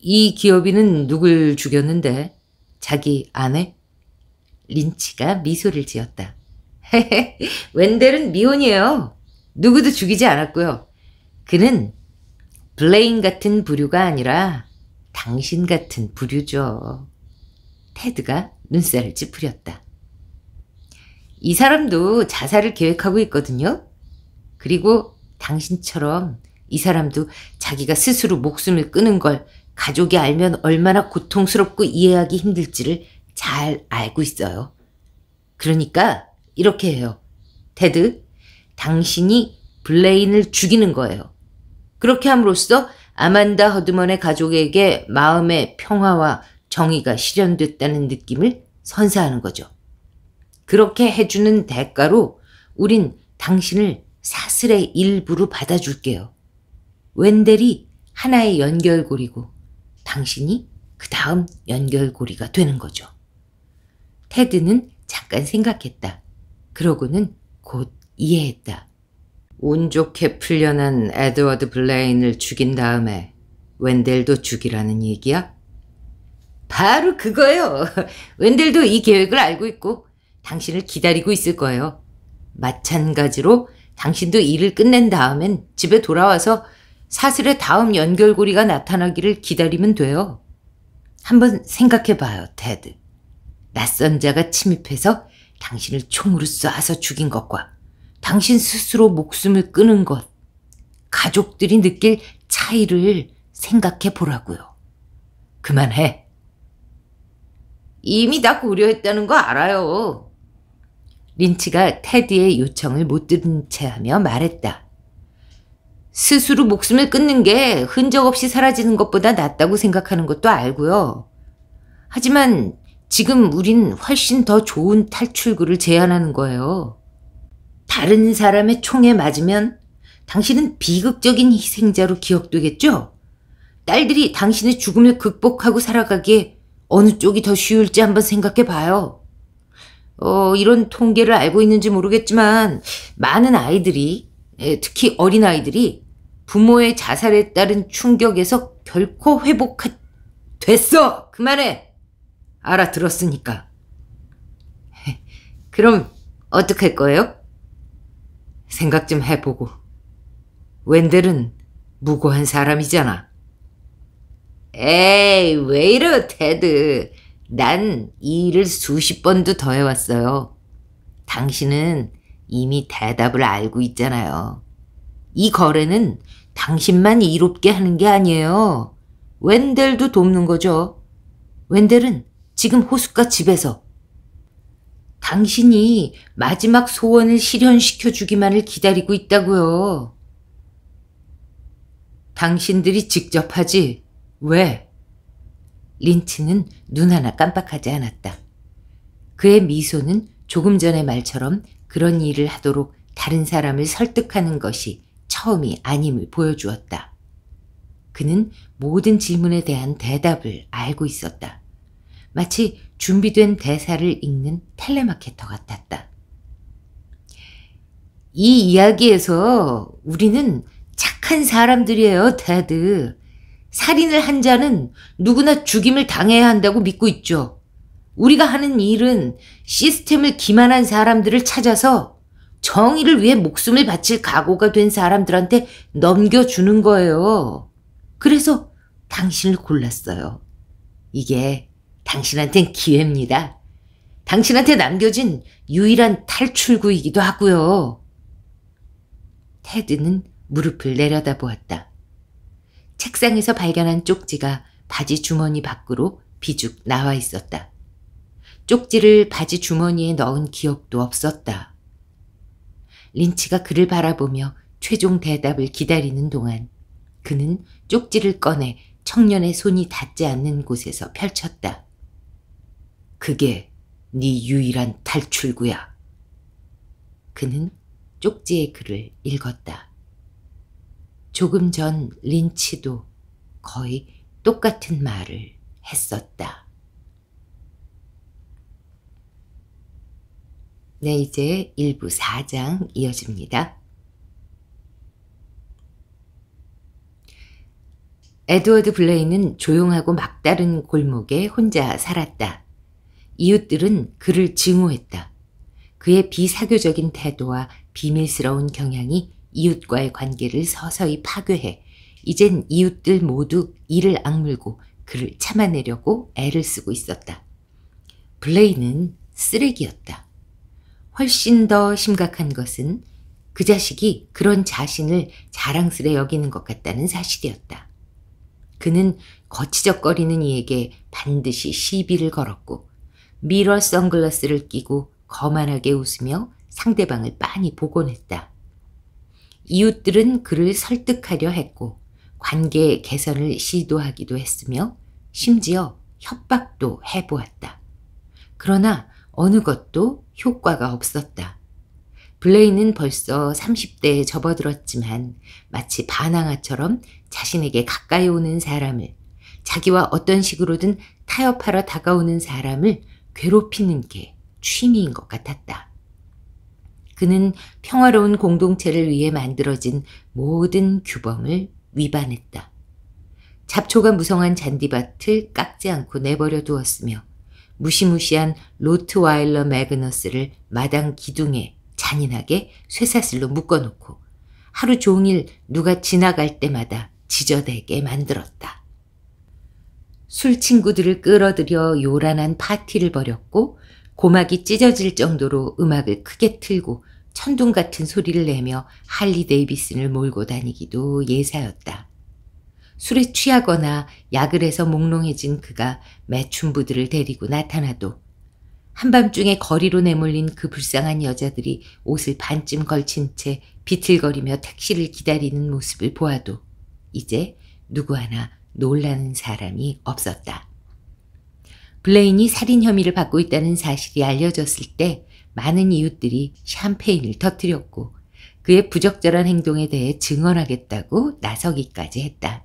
이 기업인은 누굴 죽였는데? 자기 아내? 린치가 미소를 지었다. 웬델은 미혼이에요. 누구도 죽이지 않았고요. 그는 블레인 같은 부류가 아니라 당신 같은 부류죠. 테드가 눈살을 찌푸렸다. 이 사람도 자살을 계획하고 있거든요. 그리고 당신처럼 이 사람도 자기가 스스로 목숨을 끊은 걸 가족이 알면 얼마나 고통스럽고 이해하기 힘들지를 잘 알고 있어요. 그러니까 이렇게 해요. 테드, 당신이 블레인을 죽이는 거예요. 그렇게 함으로써 아만다 허드먼의 가족에게 마음의 평화와 정의가 실현됐다는 느낌을 선사하는 거죠. 그렇게 해주는 대가로 우린 당신을 사슬의 일부로 받아줄게요. 웬델이 하나의 연결고리고 당신이 그 다음 연결고리가 되는 거죠. 테드는 잠깐 생각했다. 그러고는 곧 이해했다. 운 좋게 풀려난 에드워드 블레인을 죽인 다음에 웬델도 죽이라는 얘기야? 바로 그거요. 웬델도 이 계획을 알고 있고 당신을 기다리고 있을 거예요. 마찬가지로 당신도 일을 끝낸 다음엔 집에 돌아와서 사슬의 다음 연결고리가 나타나기를 기다리면 돼요. 한번 생각해봐요, 테드. 낯선 자가 침입해서 당신을 총으로 쏴서 죽인 것과 당신 스스로 목숨을 끊은 것, 가족들이 느낄 차이를 생각해 보라고요. 그만해. 이미 다 고려했다는 거 알아요. 린치가 테디의 요청을 못 들은 채 하며 말했다. 스스로 목숨을 끊는 게 흔적 없이 사라지는 것보다 낫다고 생각하는 것도 알고요. 하지만 지금 우린 훨씬 더 좋은 탈출구를 제안하는 거예요. 다른 사람의 총에 맞으면 당신은 비극적인 희생자로 기억되겠죠? 딸들이 당신의 죽음을 극복하고 살아가기에 어느 쪽이 더 쉬울지 한번 생각해 봐요. 어, 이런 통계를 알고 있는지 모르겠지만 많은 아이들이 예, 특히 어린 아이들이 부모의 자살에 따른 충격에서 결코 회복 됐어 그만해 알아들었으니까 그럼 어떡할 거예요? 생각 좀 해보고 웬들은 무고한 사람이잖아 에이 왜 이래 테드 난이 일을 수십 번도 더 해왔어요. 당신은 이미 대답을 알고 있잖아요. 이 거래는 당신만 이롭게 하는 게 아니에요. 웬델도 돕는 거죠. 웬델은 지금 호숫가 집에서 당신이 마지막 소원을 실현시켜 주기만을 기다리고 있다고요. 당신들이 직접 하지. 왜? 린치는 눈 하나 깜빡하지 않았다. 그의 미소는 조금 전의 말처럼 그런 일을 하도록 다른 사람을 설득하는 것이 처음이 아님을 보여주었다. 그는 모든 질문에 대한 대답을 알고 있었다. 마치 준비된 대사를 읽는 텔레마케터 같았다. 이 이야기에서 우리는 착한 사람들이에요, 테드. 살인을 한 자는 누구나 죽임을 당해야 한다고 믿고 있죠. 우리가 하는 일은 시스템을 기만한 사람들을 찾아서 정의를 위해 목숨을 바칠 각오가 된 사람들한테 넘겨주는 거예요. 그래서 당신을 골랐어요. 이게 당신한텐 기회입니다. 당신한테 남겨진 유일한 탈출구이기도 하고요. 테드는 무릎을 내려다보았다. 책상에서 발견한 쪽지가 바지 주머니 밖으로 비죽 나와 있었다. 쪽지를 바지 주머니에 넣은 기억도 없었다. 린치가 그를 바라보며 최종 대답을 기다리는 동안 그는 쪽지를 꺼내 청년의 손이 닿지 않는 곳에서 펼쳤다. 그게 네 유일한 탈출구야. 그는 쪽지의 글을 읽었다. 조금 전 린치도 거의 똑같은 말을 했었다. 네, 이제 1부 4장 이어집니다. 에드워드 블레이는 조용하고 막다른 골목에 혼자 살았다. 이웃들은 그를 증오했다. 그의 비사교적인 태도와 비밀스러운 경향이 이웃과의 관계를 서서히 파괴해 이젠 이웃들 모두 이를 악물고 그를 참아내려고 애를 쓰고 있었다. 블레이는 쓰레기였다. 훨씬 더 심각한 것은 그 자식이 그런 자신을 자랑스레 여기는 것 같다는 사실이었다. 그는 거치적거리는 이에게 반드시 시비를 걸었고 미러 선글라스를 끼고 거만하게 웃으며 상대방을 빤히 복원했다. 이웃들은 그를 설득하려 했고 관계 개선을 시도하기도 했으며 심지어 협박도 해보았다. 그러나 어느 것도 효과가 없었다. 블레인은 벌써 30대에 접어들었지만 마치 반항아처럼 자신에게 가까이 오는 사람을 자기와 어떤 식으로든 타협하러 다가오는 사람을 괴롭히는 게 취미인 것 같았다. 그는 평화로운 공동체를 위해 만들어진 모든 규범을 위반했다. 잡초가 무성한 잔디밭을 깎지 않고 내버려 두었으며 무시무시한 로트와일러 매그너스를 마당 기둥에 잔인하게 쇠사슬로 묶어놓고 하루 종일 누가 지나갈 때마다 지저대게 만들었다. 술 친구들을 끌어들여 요란한 파티를 벌였고 고막이 찢어질 정도로 음악을 크게 틀고 천둥 같은 소리를 내며 할리 데이비슨을 몰고 다니기도 예사였다. 술에 취하거나 약을 해서 몽롱해진 그가 매춘부들을 데리고 나타나도 한밤중에 거리로 내몰린 그 불쌍한 여자들이 옷을 반쯤 걸친 채 비틀거리며 택시를 기다리는 모습을 보아도 이제 누구 하나 놀라는 사람이 없었다. 블레인이 살인 혐의를 받고 있다는 사실이 알려졌을 때 많은 이웃들이 샴페인을 터뜨렸고 그의 부적절한 행동에 대해 증언하겠다고 나서기까지 했다.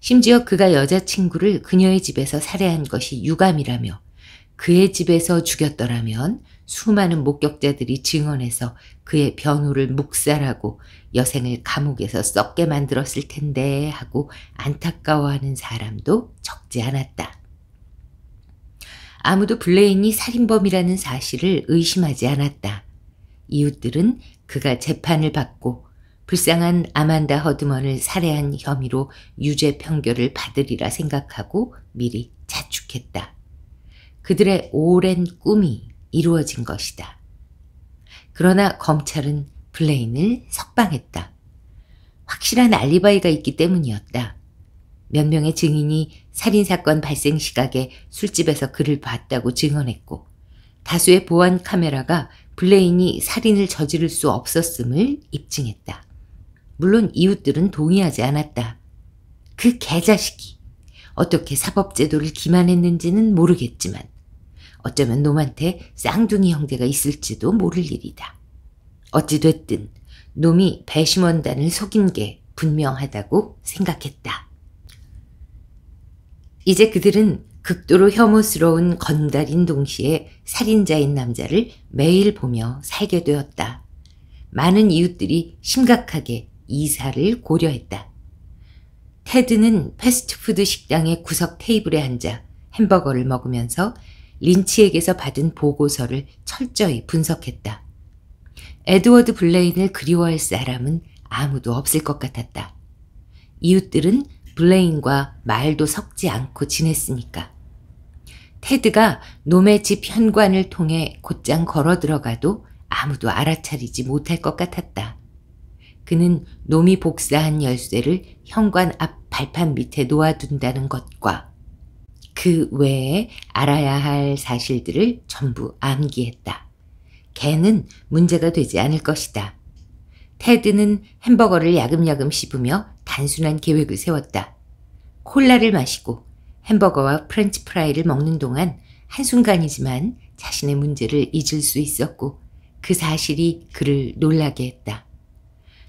심지어 그가 여자친구를 그녀의 집에서 살해한 것이 유감이라며 그의 집에서 죽였더라면 수많은 목격자들이 증언해서 그의 변호를 묵살하고 여생을 감옥에서 썩게 만들었을 텐데 하고 안타까워하는 사람도 적지 않았다. 아무도 블레인이 살인범이라는 사실을 의심하지 않았다. 이웃들은 그가 재판을 받고 불쌍한 아만다 허드먼을 살해한 혐의로 유죄 판결을 받으리라 생각하고 미리 자축했다. 그들의 오랜 꿈이 이루어진 것이다. 그러나 검찰은 블레인을 석방했다. 확실한 알리바이가 있기 때문이었다. 몇 명의 증인이 살인사건 발생 시각에 술집에서 그를 봤다고 증언했고 다수의 보안 카메라가 블레인이 살인을 저지를 수 없었음을 입증했다. 물론 이웃들은 동의하지 않았다. 그 개자식이 어떻게 사법제도를 기만했는지는 모르겠지만 어쩌면 놈한테 쌍둥이 형제가 있을지도 모를 일이다. 어찌됐든 놈이 배심원단을 속인 게 분명하다고 생각했다. 이제 그들은 극도로 혐오스러운 건달인 동시에 살인자인 남자를 매일 보며 살게 되었다. 많은 이웃들이 심각하게 이사를 고려했다. 테드는 패스트푸드 식당의 구석 테이블에 앉아 햄버거를 먹으면서 린치에게서 받은 보고서를 철저히 분석했다. 에드워드 블레인을 그리워할 사람은 아무도 없을 것 같았다. 이웃들은 블레인과 말도 섞지 않고 지냈으니까. 테드가 놈의 집 현관을 통해 곧장 걸어 들어가도 아무도 알아차리지 못할 것 같았다. 그는 놈이 복사한 열쇠를 현관 앞 발판 밑에 놓아둔다는 것과 그 외에 알아야 할 사실들을 전부 암기했다. 개는 문제가 되지 않을 것이다. 테드는 햄버거를 야금야금 씹으며 단순한 계획을 세웠다. 콜라를 마시고 햄버거와 프렌치 프라이를 먹는 동안 한순간이지만 자신의 문제를 잊을 수 있었고 그 사실이 그를 놀라게 했다.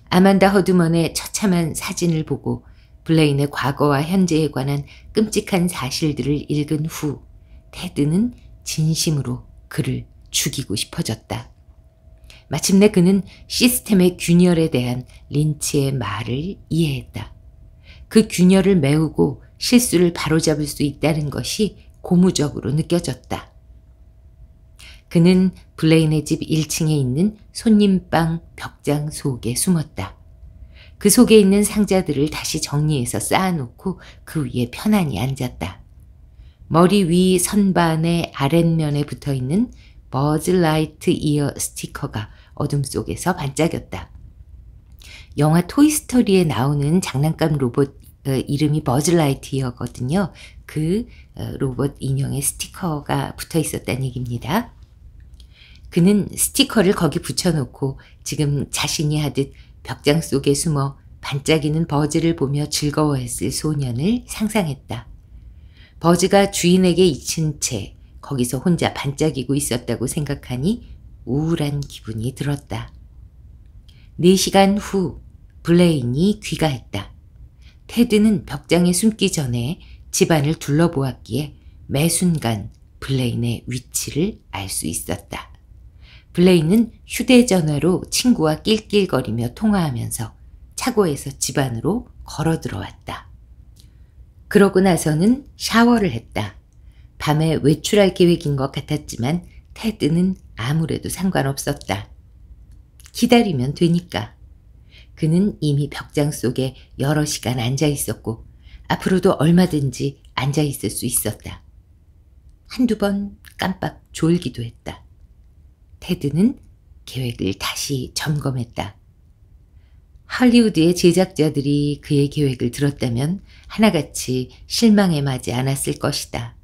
아만다 허드먼의 처참한 사진을 보고 블레인의 과거와 현재에 관한 끔찍한 사실들을 읽은 후 테드는 진심으로 그를 죽이고 싶어졌다. 마침내 그는 시스템의 균열에 대한 린치의 말을 이해했다. 그 균열을 메우고 실수를 바로잡을 수 있다는 것이 고무적으로 느껴졌다. 그는 블레인의 집 1층에 있는 손님방 벽장 속에 숨었다. 그 속에 있는 상자들을 다시 정리해서 쌓아놓고 그 위에 편안히 앉았다. 머리 위 선반의 아랫면에 붙어 있는 버즈라이트 이어 스티커가 어둠 속에서 반짝였다. 영화 토이스토리에 나오는 장난감 로봇 어, 이름이 버즈라이트이거든요그 어, 로봇 인형에 스티커가 붙어 있었다는 얘기입니다. 그는 스티커를 거기 붙여놓고 지금 자신이 하듯 벽장 속에 숨어 반짝이는 버즈를 보며 즐거워했을 소년을 상상했다. 버즈가 주인에게 잊힌 채 거기서 혼자 반짝이고 있었다고 생각하니 우울한 기분이 들었다. 4시간 후 블레인이 귀가했다. 테드는 벽장에 숨기 전에 집안을 둘러보았기에 매 순간 블레인의 위치를 알 수 있었다. 블레인은 휴대전화로 친구와 낄낄거리며 통화하면서 차고에서 집안으로 걸어 들어왔다. 그러고 나서는 샤워를 했다. 밤에 외출할 계획인 것 같았지만 테드는 아무래도 상관없었다. 기다리면 되니까. 그는 이미 벽장 속에 여러 시간 앉아 있었고 앞으로도 얼마든지 앉아 있을 수 있었다. 한두 번 깜빡 졸기도 했다. 테드는 계획을 다시 점검했다. 할리우드의 제작자들이 그의 계획을 들었다면 하나같이 실망에 맞지 않았을 것이다.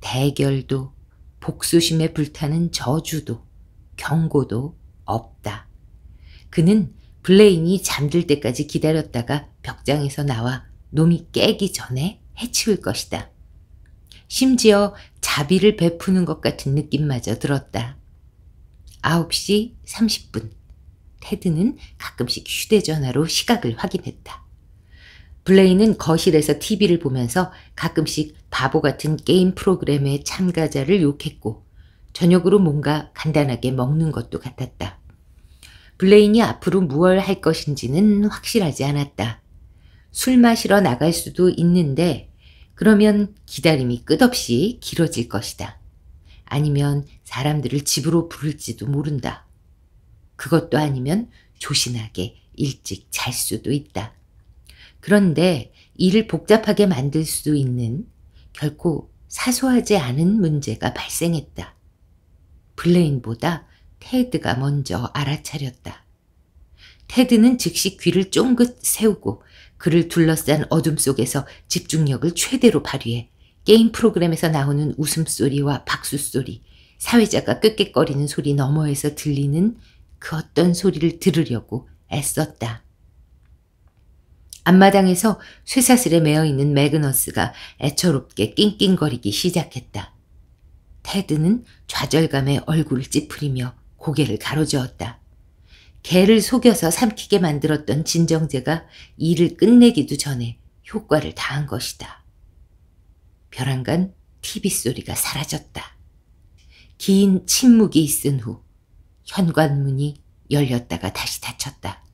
대결도 복수심에 불타는 저주도 경고도 없다. 그는 블레인이 잠들 때까지 기다렸다가 벽장에서 나와 놈이 깨기 전에 해치울 것이다. 심지어 자비를 베푸는 것 같은 느낌마저 들었다. 9시 30분. 테드는 가끔씩 휴대전화로 시각을 확인했다. 블레인은 거실에서 TV를 보면서 가끔씩 바보 같은 게임 프로그램의 참가자를 욕했고 저녁으로 뭔가 간단하게 먹는 것도 같았다. 블레인이 앞으로 무얼 할 것인지는 확실하지 않았다. 술 마시러 나갈 수도 있는데 그러면 기다림이 끝없이 길어질 것이다. 아니면 사람들을 집으로 부를지도 모른다. 그것도 아니면 조신하게 일찍 잘 수도 있다. 그런데 이를 복잡하게 만들 수도 있는 결코 사소하지 않은 문제가 발생했다. 블레인보다 테드가 먼저 알아차렸다. 테드는 즉시 귀를 쫑긋 세우고 그를 둘러싼 어둠 속에서 집중력을 최대로 발휘해 게임 프로그램에서 나오는 웃음소리와 박수소리, 사회자가 끄끽거리는 소리 너머에서 들리는 그 어떤 소리를 들으려고 애썼다. 앞마당에서 쇠사슬에 매어 있는 매그너스가 애처롭게 낑낑거리기 시작했다. 테드는 좌절감에 얼굴을 찌푸리며 고개를 가로저었다. 개를 속여서 삼키게 만들었던 진정제가 일을 끝내기도 전에 효과를 다한 것이다. 벼랑간 TV 소리가 사라졌다. 긴 침묵이 있은 후 현관문이 열렸다가 다시 닫혔다.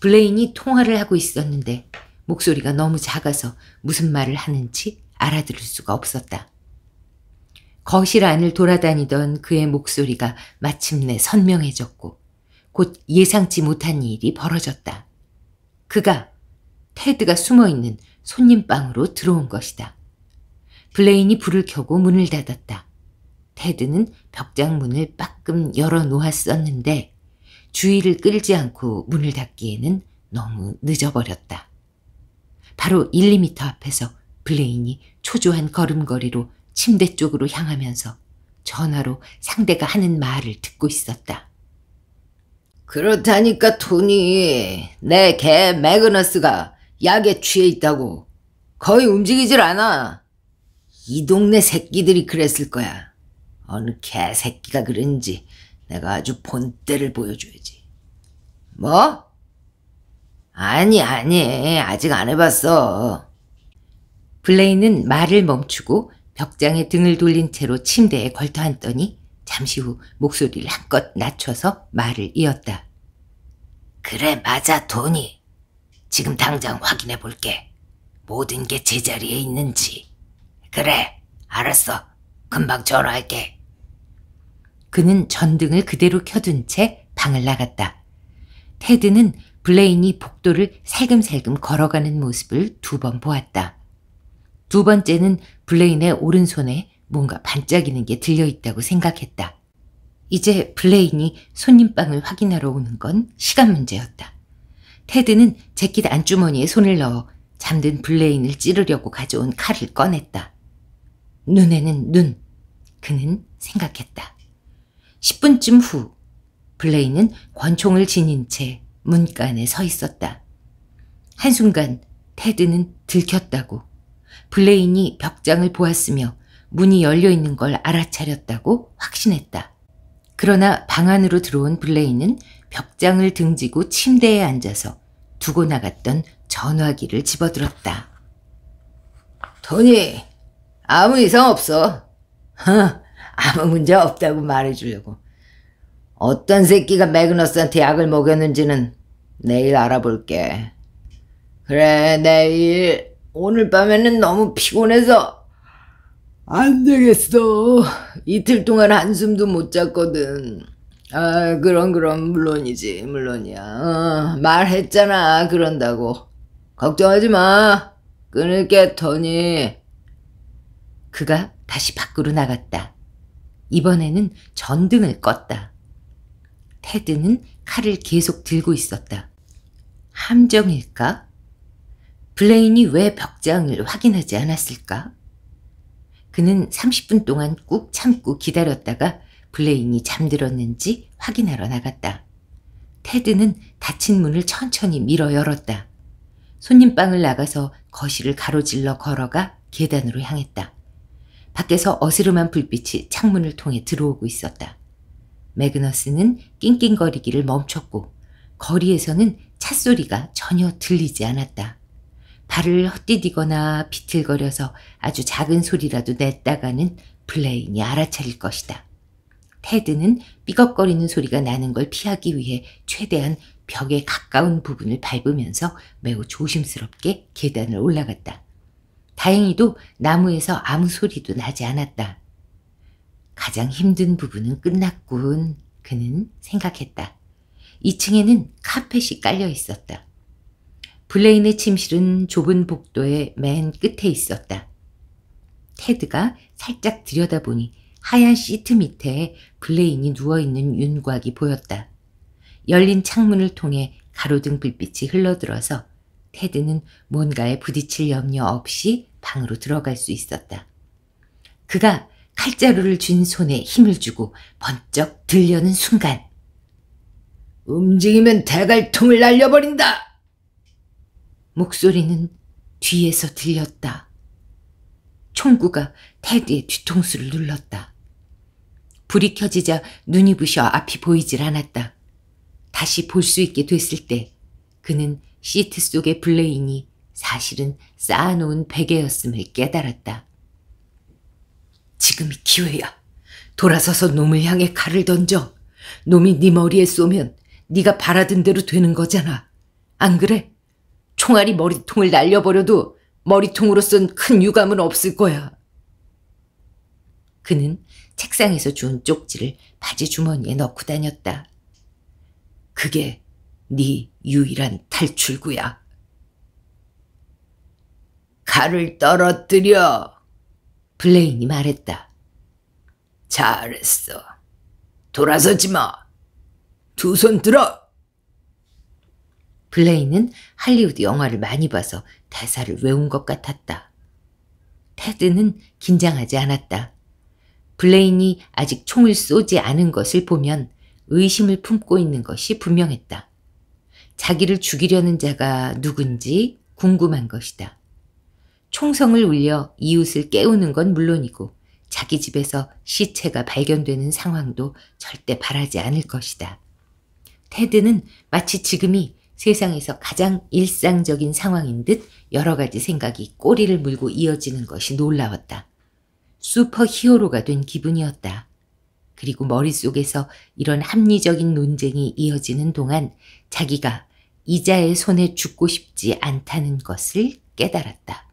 블레인이 통화를 하고 있었는데 목소리가 너무 작아서 무슨 말을 하는지 알아들을 수가 없었다. 거실 안을 돌아다니던 그의 목소리가 마침내 선명해졌고 곧 예상치 못한 일이 벌어졌다. 그가 테드가 숨어 있는 손님방으로 들어온 것이다. 블레인이 불을 켜고 문을 닫았다. 테드는 벽장 문을 빠끔 열어 놓았었는데 주의를 끌지 않고 문을 닫기에는 너무 늦어버렸다. 바로 1미터 앞에서 블레인이 초조한 걸음걸이로 침대 쪽으로 향하면서 전화로 상대가 하는 말을 듣고 있었다. 그렇다니까 토니 내 개 매그너스가 약에 취해 있다고 거의 움직이질 않아. 이 동네 새끼들이 그랬을 거야. 어느 개새끼가 그런지 내가 아주 본때를 보여줘야지. 뭐? 아니, 아니. 아직 안 해봤어. 블레인은 말을 멈추고 벽장에 등을 돌린 채로 침대에 걸터앉더니 잠시 후 목소리를 한껏 낮춰서 말을 이었다. 그래, 맞아, 돈이. 지금 당장 확인해 볼게. 모든 게 제자리에 있는지. 그래, 알았어. 금방 전화할게. 그는 전등을 그대로 켜둔 채 방을 나갔다. 테드는 블레인이 복도를 살금살금 걸어가는 모습을 두 번 보았다. 두 번째는 블레인의 오른손에 뭔가 반짝이는 게 들려 있다고 생각했다. 이제 블레인이 손님방을 확인하러 오는 건 시간 문제였다. 테드는 재킷 안주머니에 손을 넣어 잠든 블레인을 찌르려고 가져온 칼을 꺼냈다. 눈에는 눈. 그는 생각했다. 10분쯤 후 블레인은 권총을 지닌 채 문간에 서 있었다. 한순간 테드는 들켰다고. 블레인이 벽장을 보았으며 문이 열려 있는 걸 알아차렸다고 확신했다. 그러나 방 안으로 들어온 블레인은 벽장을 등지고 침대에 앉아서 두고 나갔던 전화기를 집어들었다. 토니, 아무 이상 없어. 아무 문제 없다고 말해주려고 어떤 새끼가 매그너스한테 약을 먹였는지는 내일 알아볼게. 그래 내일 오늘 밤에는 너무 피곤해서 안 되겠어. 이틀 동안 한숨도 못 잤거든. 아 그럼 그럼 물론이지 물론이야. 어, 말했잖아 그런다고. 걱정하지 마. 끊을게더니 그가 다시 밖으로 나갔다. 이번에는 전등을 껐다. 테드는 칼을 계속 들고 있었다. 함정일까? 블레인이 왜 벽장을 확인하지 않았을까? 그는 30분 동안 꾹 참고 기다렸다가 블레인이 잠들었는지 확인하러 나갔다. 테드는 닫힌 문을 천천히 밀어 열었다. 손님방을 나가서 거실을 가로질러 걸어가 계단으로 향했다. 밖에서 어스름한 불빛이 창문을 통해 들어오고 있었다. 매그너스는 낑낑거리기를 멈췄고 거리에서는 찻소리가 전혀 들리지 않았다. 발을 헛디디거나 비틀거려서 아주 작은 소리라도 냈다가는 블레인이 알아차릴 것이다. 테드는 삐걱거리는 소리가 나는 걸 피하기 위해 최대한 벽에 가까운 부분을 밟으면서 매우 조심스럽게 계단을 올라갔다. 다행히도 나무에서 아무 소리도 나지 않았다. 가장 힘든 부분은 끝났군. 그는 생각했다. 2층에는 카펫이 깔려 있었다. 블레인의 침실은 좁은 복도의 맨 끝에 있었다. 테드가 살짝 들여다보니 하얀 시트 밑에 블레인이 누워있는 윤곽이 보였다. 열린 창문을 통해 가로등 불빛이 흘러들어서 테드는 뭔가에 부딪힐 염려 없이 방으로 들어갈 수 있었다. 그가 칼자루를 쥔 손에 힘을 주고 번쩍 들려는 순간 움직이면 대갈통을 날려버린다! 목소리는 뒤에서 들렸다. 총구가 테드의 뒤통수를 눌렀다. 불이 켜지자 눈이 부셔 앞이 보이질 않았다. 다시 볼 수 있게 됐을 때 그는 시트 속의 블레인이 사실은 쌓아놓은 베개였음을 깨달았다. 지금이 기회야. 돌아서서 놈을 향해 칼을 던져. 놈이 네 머리에 쏘면 네가 바라던 대로 되는 거잖아. 안 그래? 총알이 머리통을 날려버려도 머리통으로 쓴 큰 유감은 없을 거야. 그는 책상에서 준 쪽지를 바지 주머니에 넣고 다녔다. 그게 네 유일한 탈출구야. 칼을 떨어뜨려. 블레인이 말했다. 잘했어. 돌아서지 마. 두 손 들어. 블레인은 할리우드 영화를 많이 봐서 대사를 외운 것 같았다. 테드는 긴장하지 않았다. 블레인이 아직 총을 쏘지 않은 것을 보면 의심을 품고 있는 것이 분명했다. 자기를 죽이려는 자가 누군지 궁금한 것이다. 총성을 울려 이웃을 깨우는 건 물론이고 자기 집에서 시체가 발견되는 상황도 절대 바라지 않을 것이다. 테드는 마치 지금이 세상에서 가장 일상적인 상황인 듯 여러 가지 생각이 꼬리를 물고 이어지는 것이 놀라웠다. 슈퍼 히어로가 된 기분이었다. 그리고 머릿속에서 이런 합리적인 논쟁이 이어지는 동안 자기가 이자의 손에 죽고 싶지 않다는 것을 깨달았다.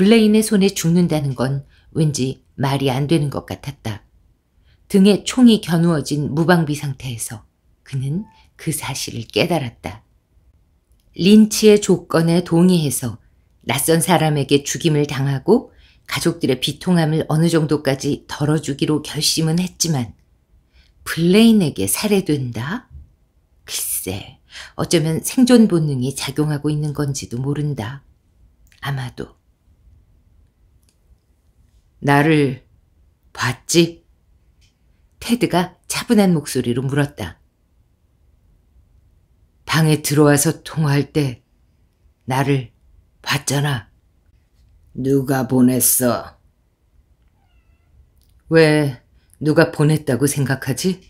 블레인의 손에 죽는다는 건 왠지 말이 안 되는 것 같았다. 등에 총이 겨누어진 무방비 상태에서 그는 그 사실을 깨달았다. 린치의 조건에 동의해서 낯선 사람에게 죽임을 당하고 가족들의 비통함을 어느 정도까지 덜어주기로 결심은 했지만 블레인에게 살해된다? 글쎄, 어쩌면 생존 본능이 작용하고 있는 건지도 모른다. 아마도 나를 봤지? 테드가 차분한 목소리로 물었다. 방에 들어와서 통화할 때 나를 봤잖아. 누가 보냈어? 왜 누가 보냈다고 생각하지?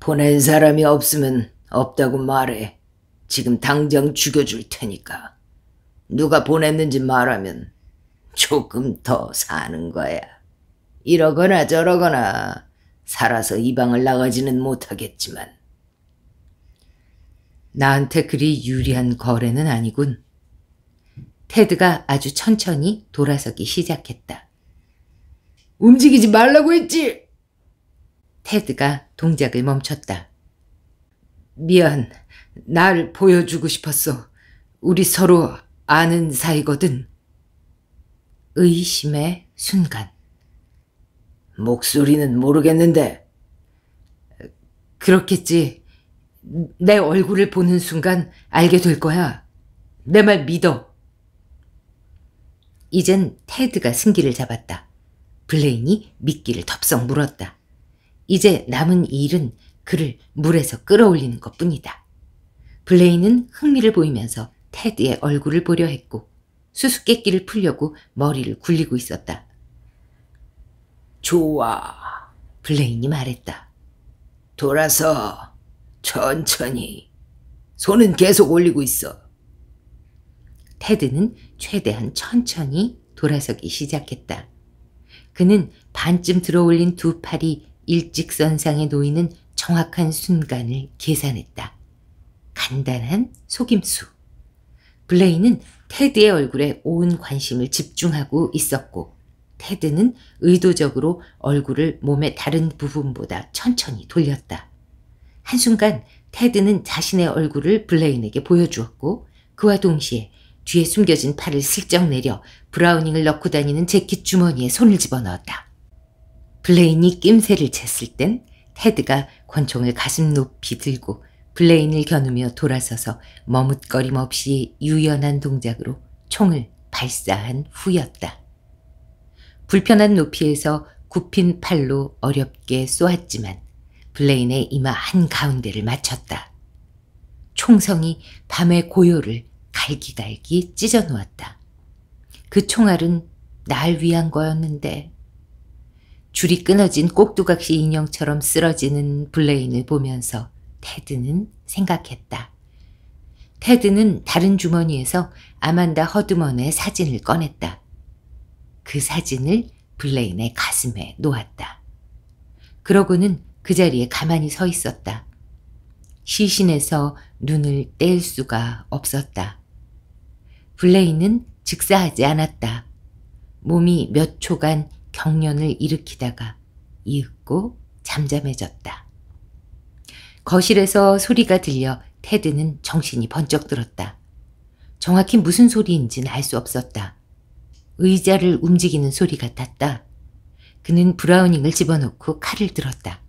보낸 사람이 없으면 없다고 말해. 지금 당장 죽여줄 테니까. 누가 보냈는지 말하면 조금 더 사는 거야. 이러거나 저러거나 살아서 이 방을 나가지는 못하겠지만. 나한테 그리 유리한 거래는 아니군. 테드가 아주 천천히 돌아서기 시작했다. 움직이지 말라고 했지! 테드가 동작을 멈췄다. 미안, 날 보여주고 싶었어. 우리 서로 아는 사이거든. 의심의 순간. 목소리는 모르겠는데. 그렇겠지. 내 얼굴을 보는 순간 알게 될 거야. 내 말 믿어. 이젠 테드가 승기를 잡았다. 블레인이 미끼를 덥석 물었다. 이제 남은 일은 그를 물에서 끌어올리는 것 뿐이다. 블레인은 흥미를 보이면서 테드의 얼굴을 보려 했고, 수수께끼를 풀려고 머리를 굴리고 있었다. 좋아. 블레인이 말했다. 돌아서 천천히. 손은 계속 올리고 있어. 테드는 최대한 천천히 돌아서기 시작했다. 그는 반쯤 들어올린 두 팔이 일직선상에 놓이는 정확한 순간을 계산했다. 간단한 속임수. 블레인은 테드의 얼굴에 온 관심을 집중하고 있었고 테드는 의도적으로 얼굴을 몸의 다른 부분보다 천천히 돌렸다. 한순간 테드는 자신의 얼굴을 블레인에게 보여주었고 그와 동시에 뒤에 숨겨진 팔을 슬쩍 내려 브라우닝을 넣고 다니는 재킷 주머니에 손을 집어넣었다. 블레인이 낌새를 챘을 땐 테드가 권총을 가슴 높이 들고 블레인을 겨누며 돌아서서 머뭇거림 없이 유연한 동작으로 총을 발사한 후였다. 불편한 높이에서 굽힌 팔로 어렵게 쏘았지만 블레인의 이마 한가운데를 맞췄다. 총성이 밤의 고요를 갈기갈기 찢어놓았다. 그 총알은 날 위한 거였는데 줄이 끊어진 꼭두각시 인형처럼 쓰러지는 블레인을 보면서 테드는 생각했다. 테드는 다른 주머니에서 아만다 허드먼의 사진을 꺼냈다. 그 사진을 블레인의 가슴에 놓았다. 그러고는 그 자리에 가만히 서 있었다. 시신에서 눈을 뗄 수가 없었다. 블레인은 즉사하지 않았다. 몸이 몇 초간 경련을 일으키다가 이윽고 잠잠해졌다. 거실에서 소리가 들려 테드는 정신이 번쩍 들었다. 정확히 무슨 소리인지는 알 수 없었다. 의자를 움직이는 소리 같았다. 그는 브라우닝을 집어넣고 칼을 들었다.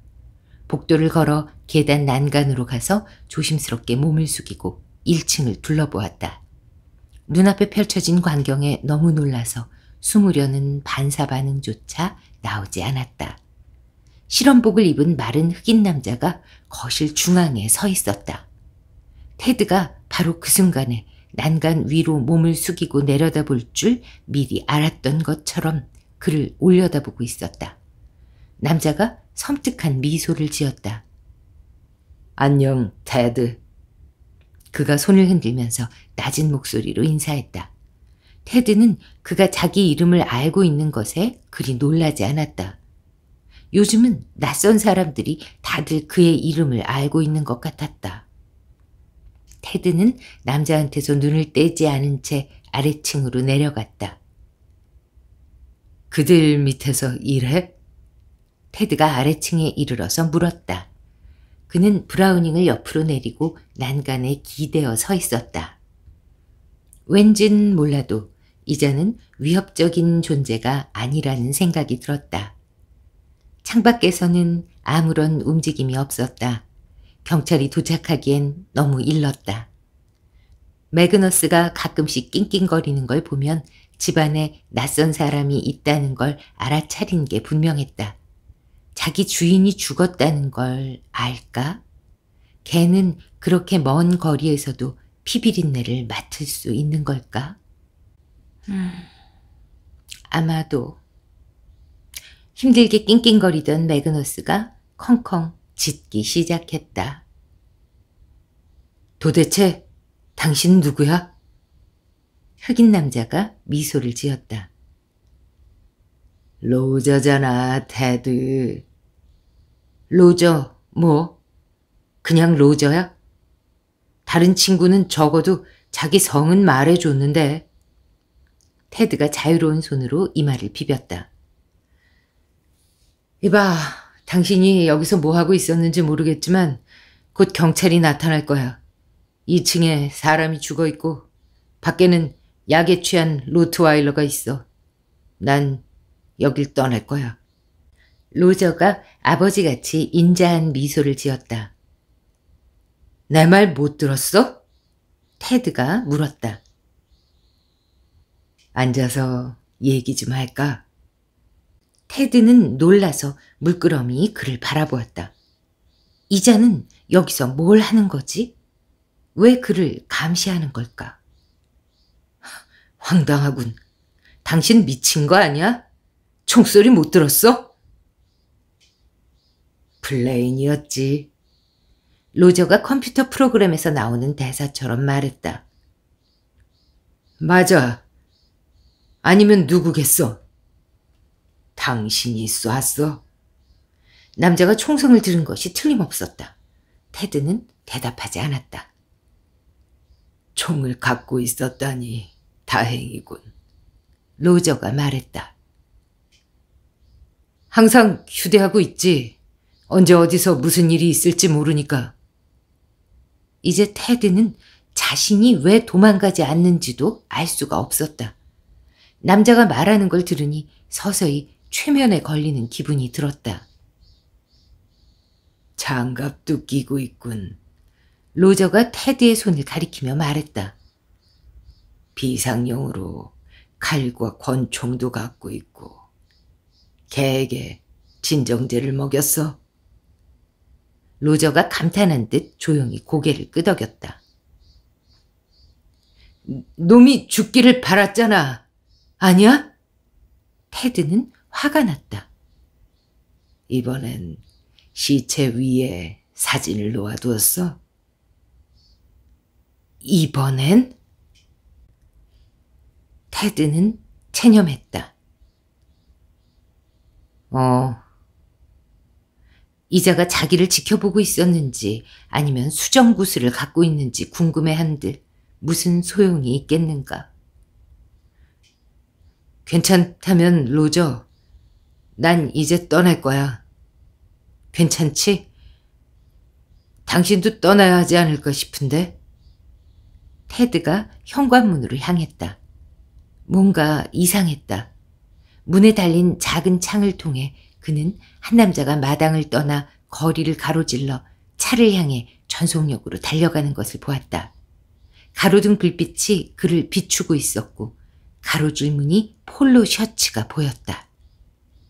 복도를 걸어 계단 난간으로 가서 조심스럽게 몸을 숙이고 1층을 둘러보았다. 눈앞에 펼쳐진 광경에 너무 놀라서 숨으려는 반사반응조차 나오지 않았다. 실험복을 입은 마른 흑인 남자가 거실 중앙에 서 있었다. 테드가 바로 그 순간에 난간 위로 몸을 숙이고 내려다볼 줄 미리 알았던 것처럼 그를 올려다보고 있었다. 남자가 섬뜩한 미소를 지었다. 안녕, 테드. 그가 손을 흔들면서 낮은 목소리로 인사했다. 테드는 그가 자기 이름을 알고 있는 것에 그리 놀라지 않았다. 요즘은 낯선 사람들이 다들 그의 이름을 알고 있는 것 같았다. 테드는 남자한테서 눈을 떼지 않은 채 아래층으로 내려갔다. 그들 밑에서 일해? 테드가 아래층에 이르러서 물었다. 그는 브라우닝을 옆으로 내리고 난간에 기대어 서 있었다. 왠진 몰라도 이자는 위협적인 존재가 아니라는 생각이 들었다. 창밖에서는 아무런 움직임이 없었다. 경찰이 도착하기엔 너무 일렀다. 매그너스가 가끔씩 낑낑거리는 걸 보면 집안에 낯선 사람이 있다는 걸 알아차린 게 분명했다. 자기 주인이 죽었다는 걸 알까? 개는 그렇게 먼 거리에서도 피비린내를 맡을 수 있는 걸까? 음, 아마도 힘들게 낑낑거리던 매그너스가 컹컹 짖기 시작했다. 도대체 당신 누구야? 흑인 남자가 미소를 지었다. 로저잖아, 테드. 로저, 뭐? 그냥 로저야? 다른 친구는 적어도 자기 성은 말해줬는데. 테드가 자유로운 손으로 이마를 비볐다. 이봐, 당신이 여기서 뭐하고 있었는지 모르겠지만 곧 경찰이 나타날 거야. 2층에 사람이 죽어 있고 밖에는 약에 취한 로트와일러가 있어. 난 여길 떠날 거야. 로저가 아버지같이 인자한 미소를 지었다. 내 말 못 들었어? 테드가 물었다. 앉아서 얘기 좀 할까? 테드는 놀라서 물끄러미 그를 바라보았다. 이자는 여기서 뭘 하는 거지? 왜 그를 감시하는 걸까? 황당하군. 당신 미친 거 아니야? 총소리 못 들었어? 플레인이었지. 로저가 컴퓨터 프로그램에서 나오는 대사처럼 말했다. 맞아. 아니면 누구겠어? 당신이 쏘았어? 남자가 총성을 들은 것이 틀림없었다. 테드는 대답하지 않았다. 총을 갖고 있었다니 다행이군. 로저가 말했다. 항상 휴대하고 있지. 언제 어디서 무슨 일이 있을지 모르니까. 이제 테드는 자신이 왜 도망가지 않는지도 알 수가 없었다. 남자가 말하는 걸 들으니 서서히 최면에 걸리는 기분이 들었다. 장갑도 끼고 있군. 로저가 테드의 손을 가리키며 말했다. 비상용으로 칼과 권총도 갖고 있고 개에게 진정제를 먹였어. 로저가 감탄한 듯 조용히 고개를 끄덕였다. 놈이 죽기를 바랐잖아. 아니야? 테드는 화가 났다. 이번엔 시체 위에 사진을 놓아두었어. 이번엔? 테드는 체념했다. 어. 이자가 자기를 지켜보고 있었는지 아니면 수정구슬을 갖고 있는지 궁금해한들 무슨 소용이 있겠는가. 괜찮다면 로저, 난 이제 떠날 거야. 괜찮지? 당신도 떠나야 하지 않을까 싶은데? 테드가 현관문으로 향했다. 뭔가 이상했다. 문에 달린 작은 창을 통해 그는 한 남자가 마당을 떠나 거리를 가로질러 차를 향해 전속력으로 달려가는 것을 보았다. 가로등 불빛이 그를 비추고 있었고 가로줄 무늬 폴로 셔츠가 보였다.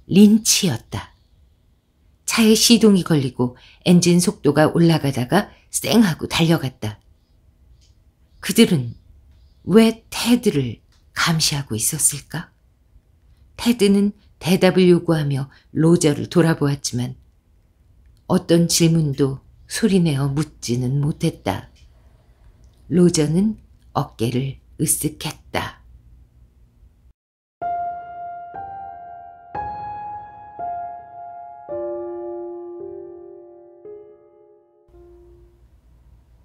린치였다. 차에 시동이 걸리고 엔진 속도가 올라가다가 쌩하고 달려갔다. 그들은 왜 테드를 감시하고 있었을까? 테드는 대답을 요구하며 로저를 돌아보았지만 어떤 질문도 소리내어 묻지는 못했다. 로저는 어깨를 으쓱했다.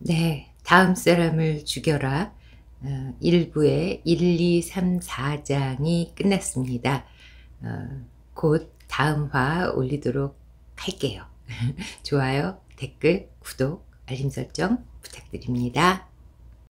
네, 다음 사람을 죽여라 1부의 어, 1, 2, 3, 4장이 끝났습니다. 어, 곧 다음 화 올리도록 할게요. 좋아요, 댓글, 구독, 알림 설정 부탁드립니다.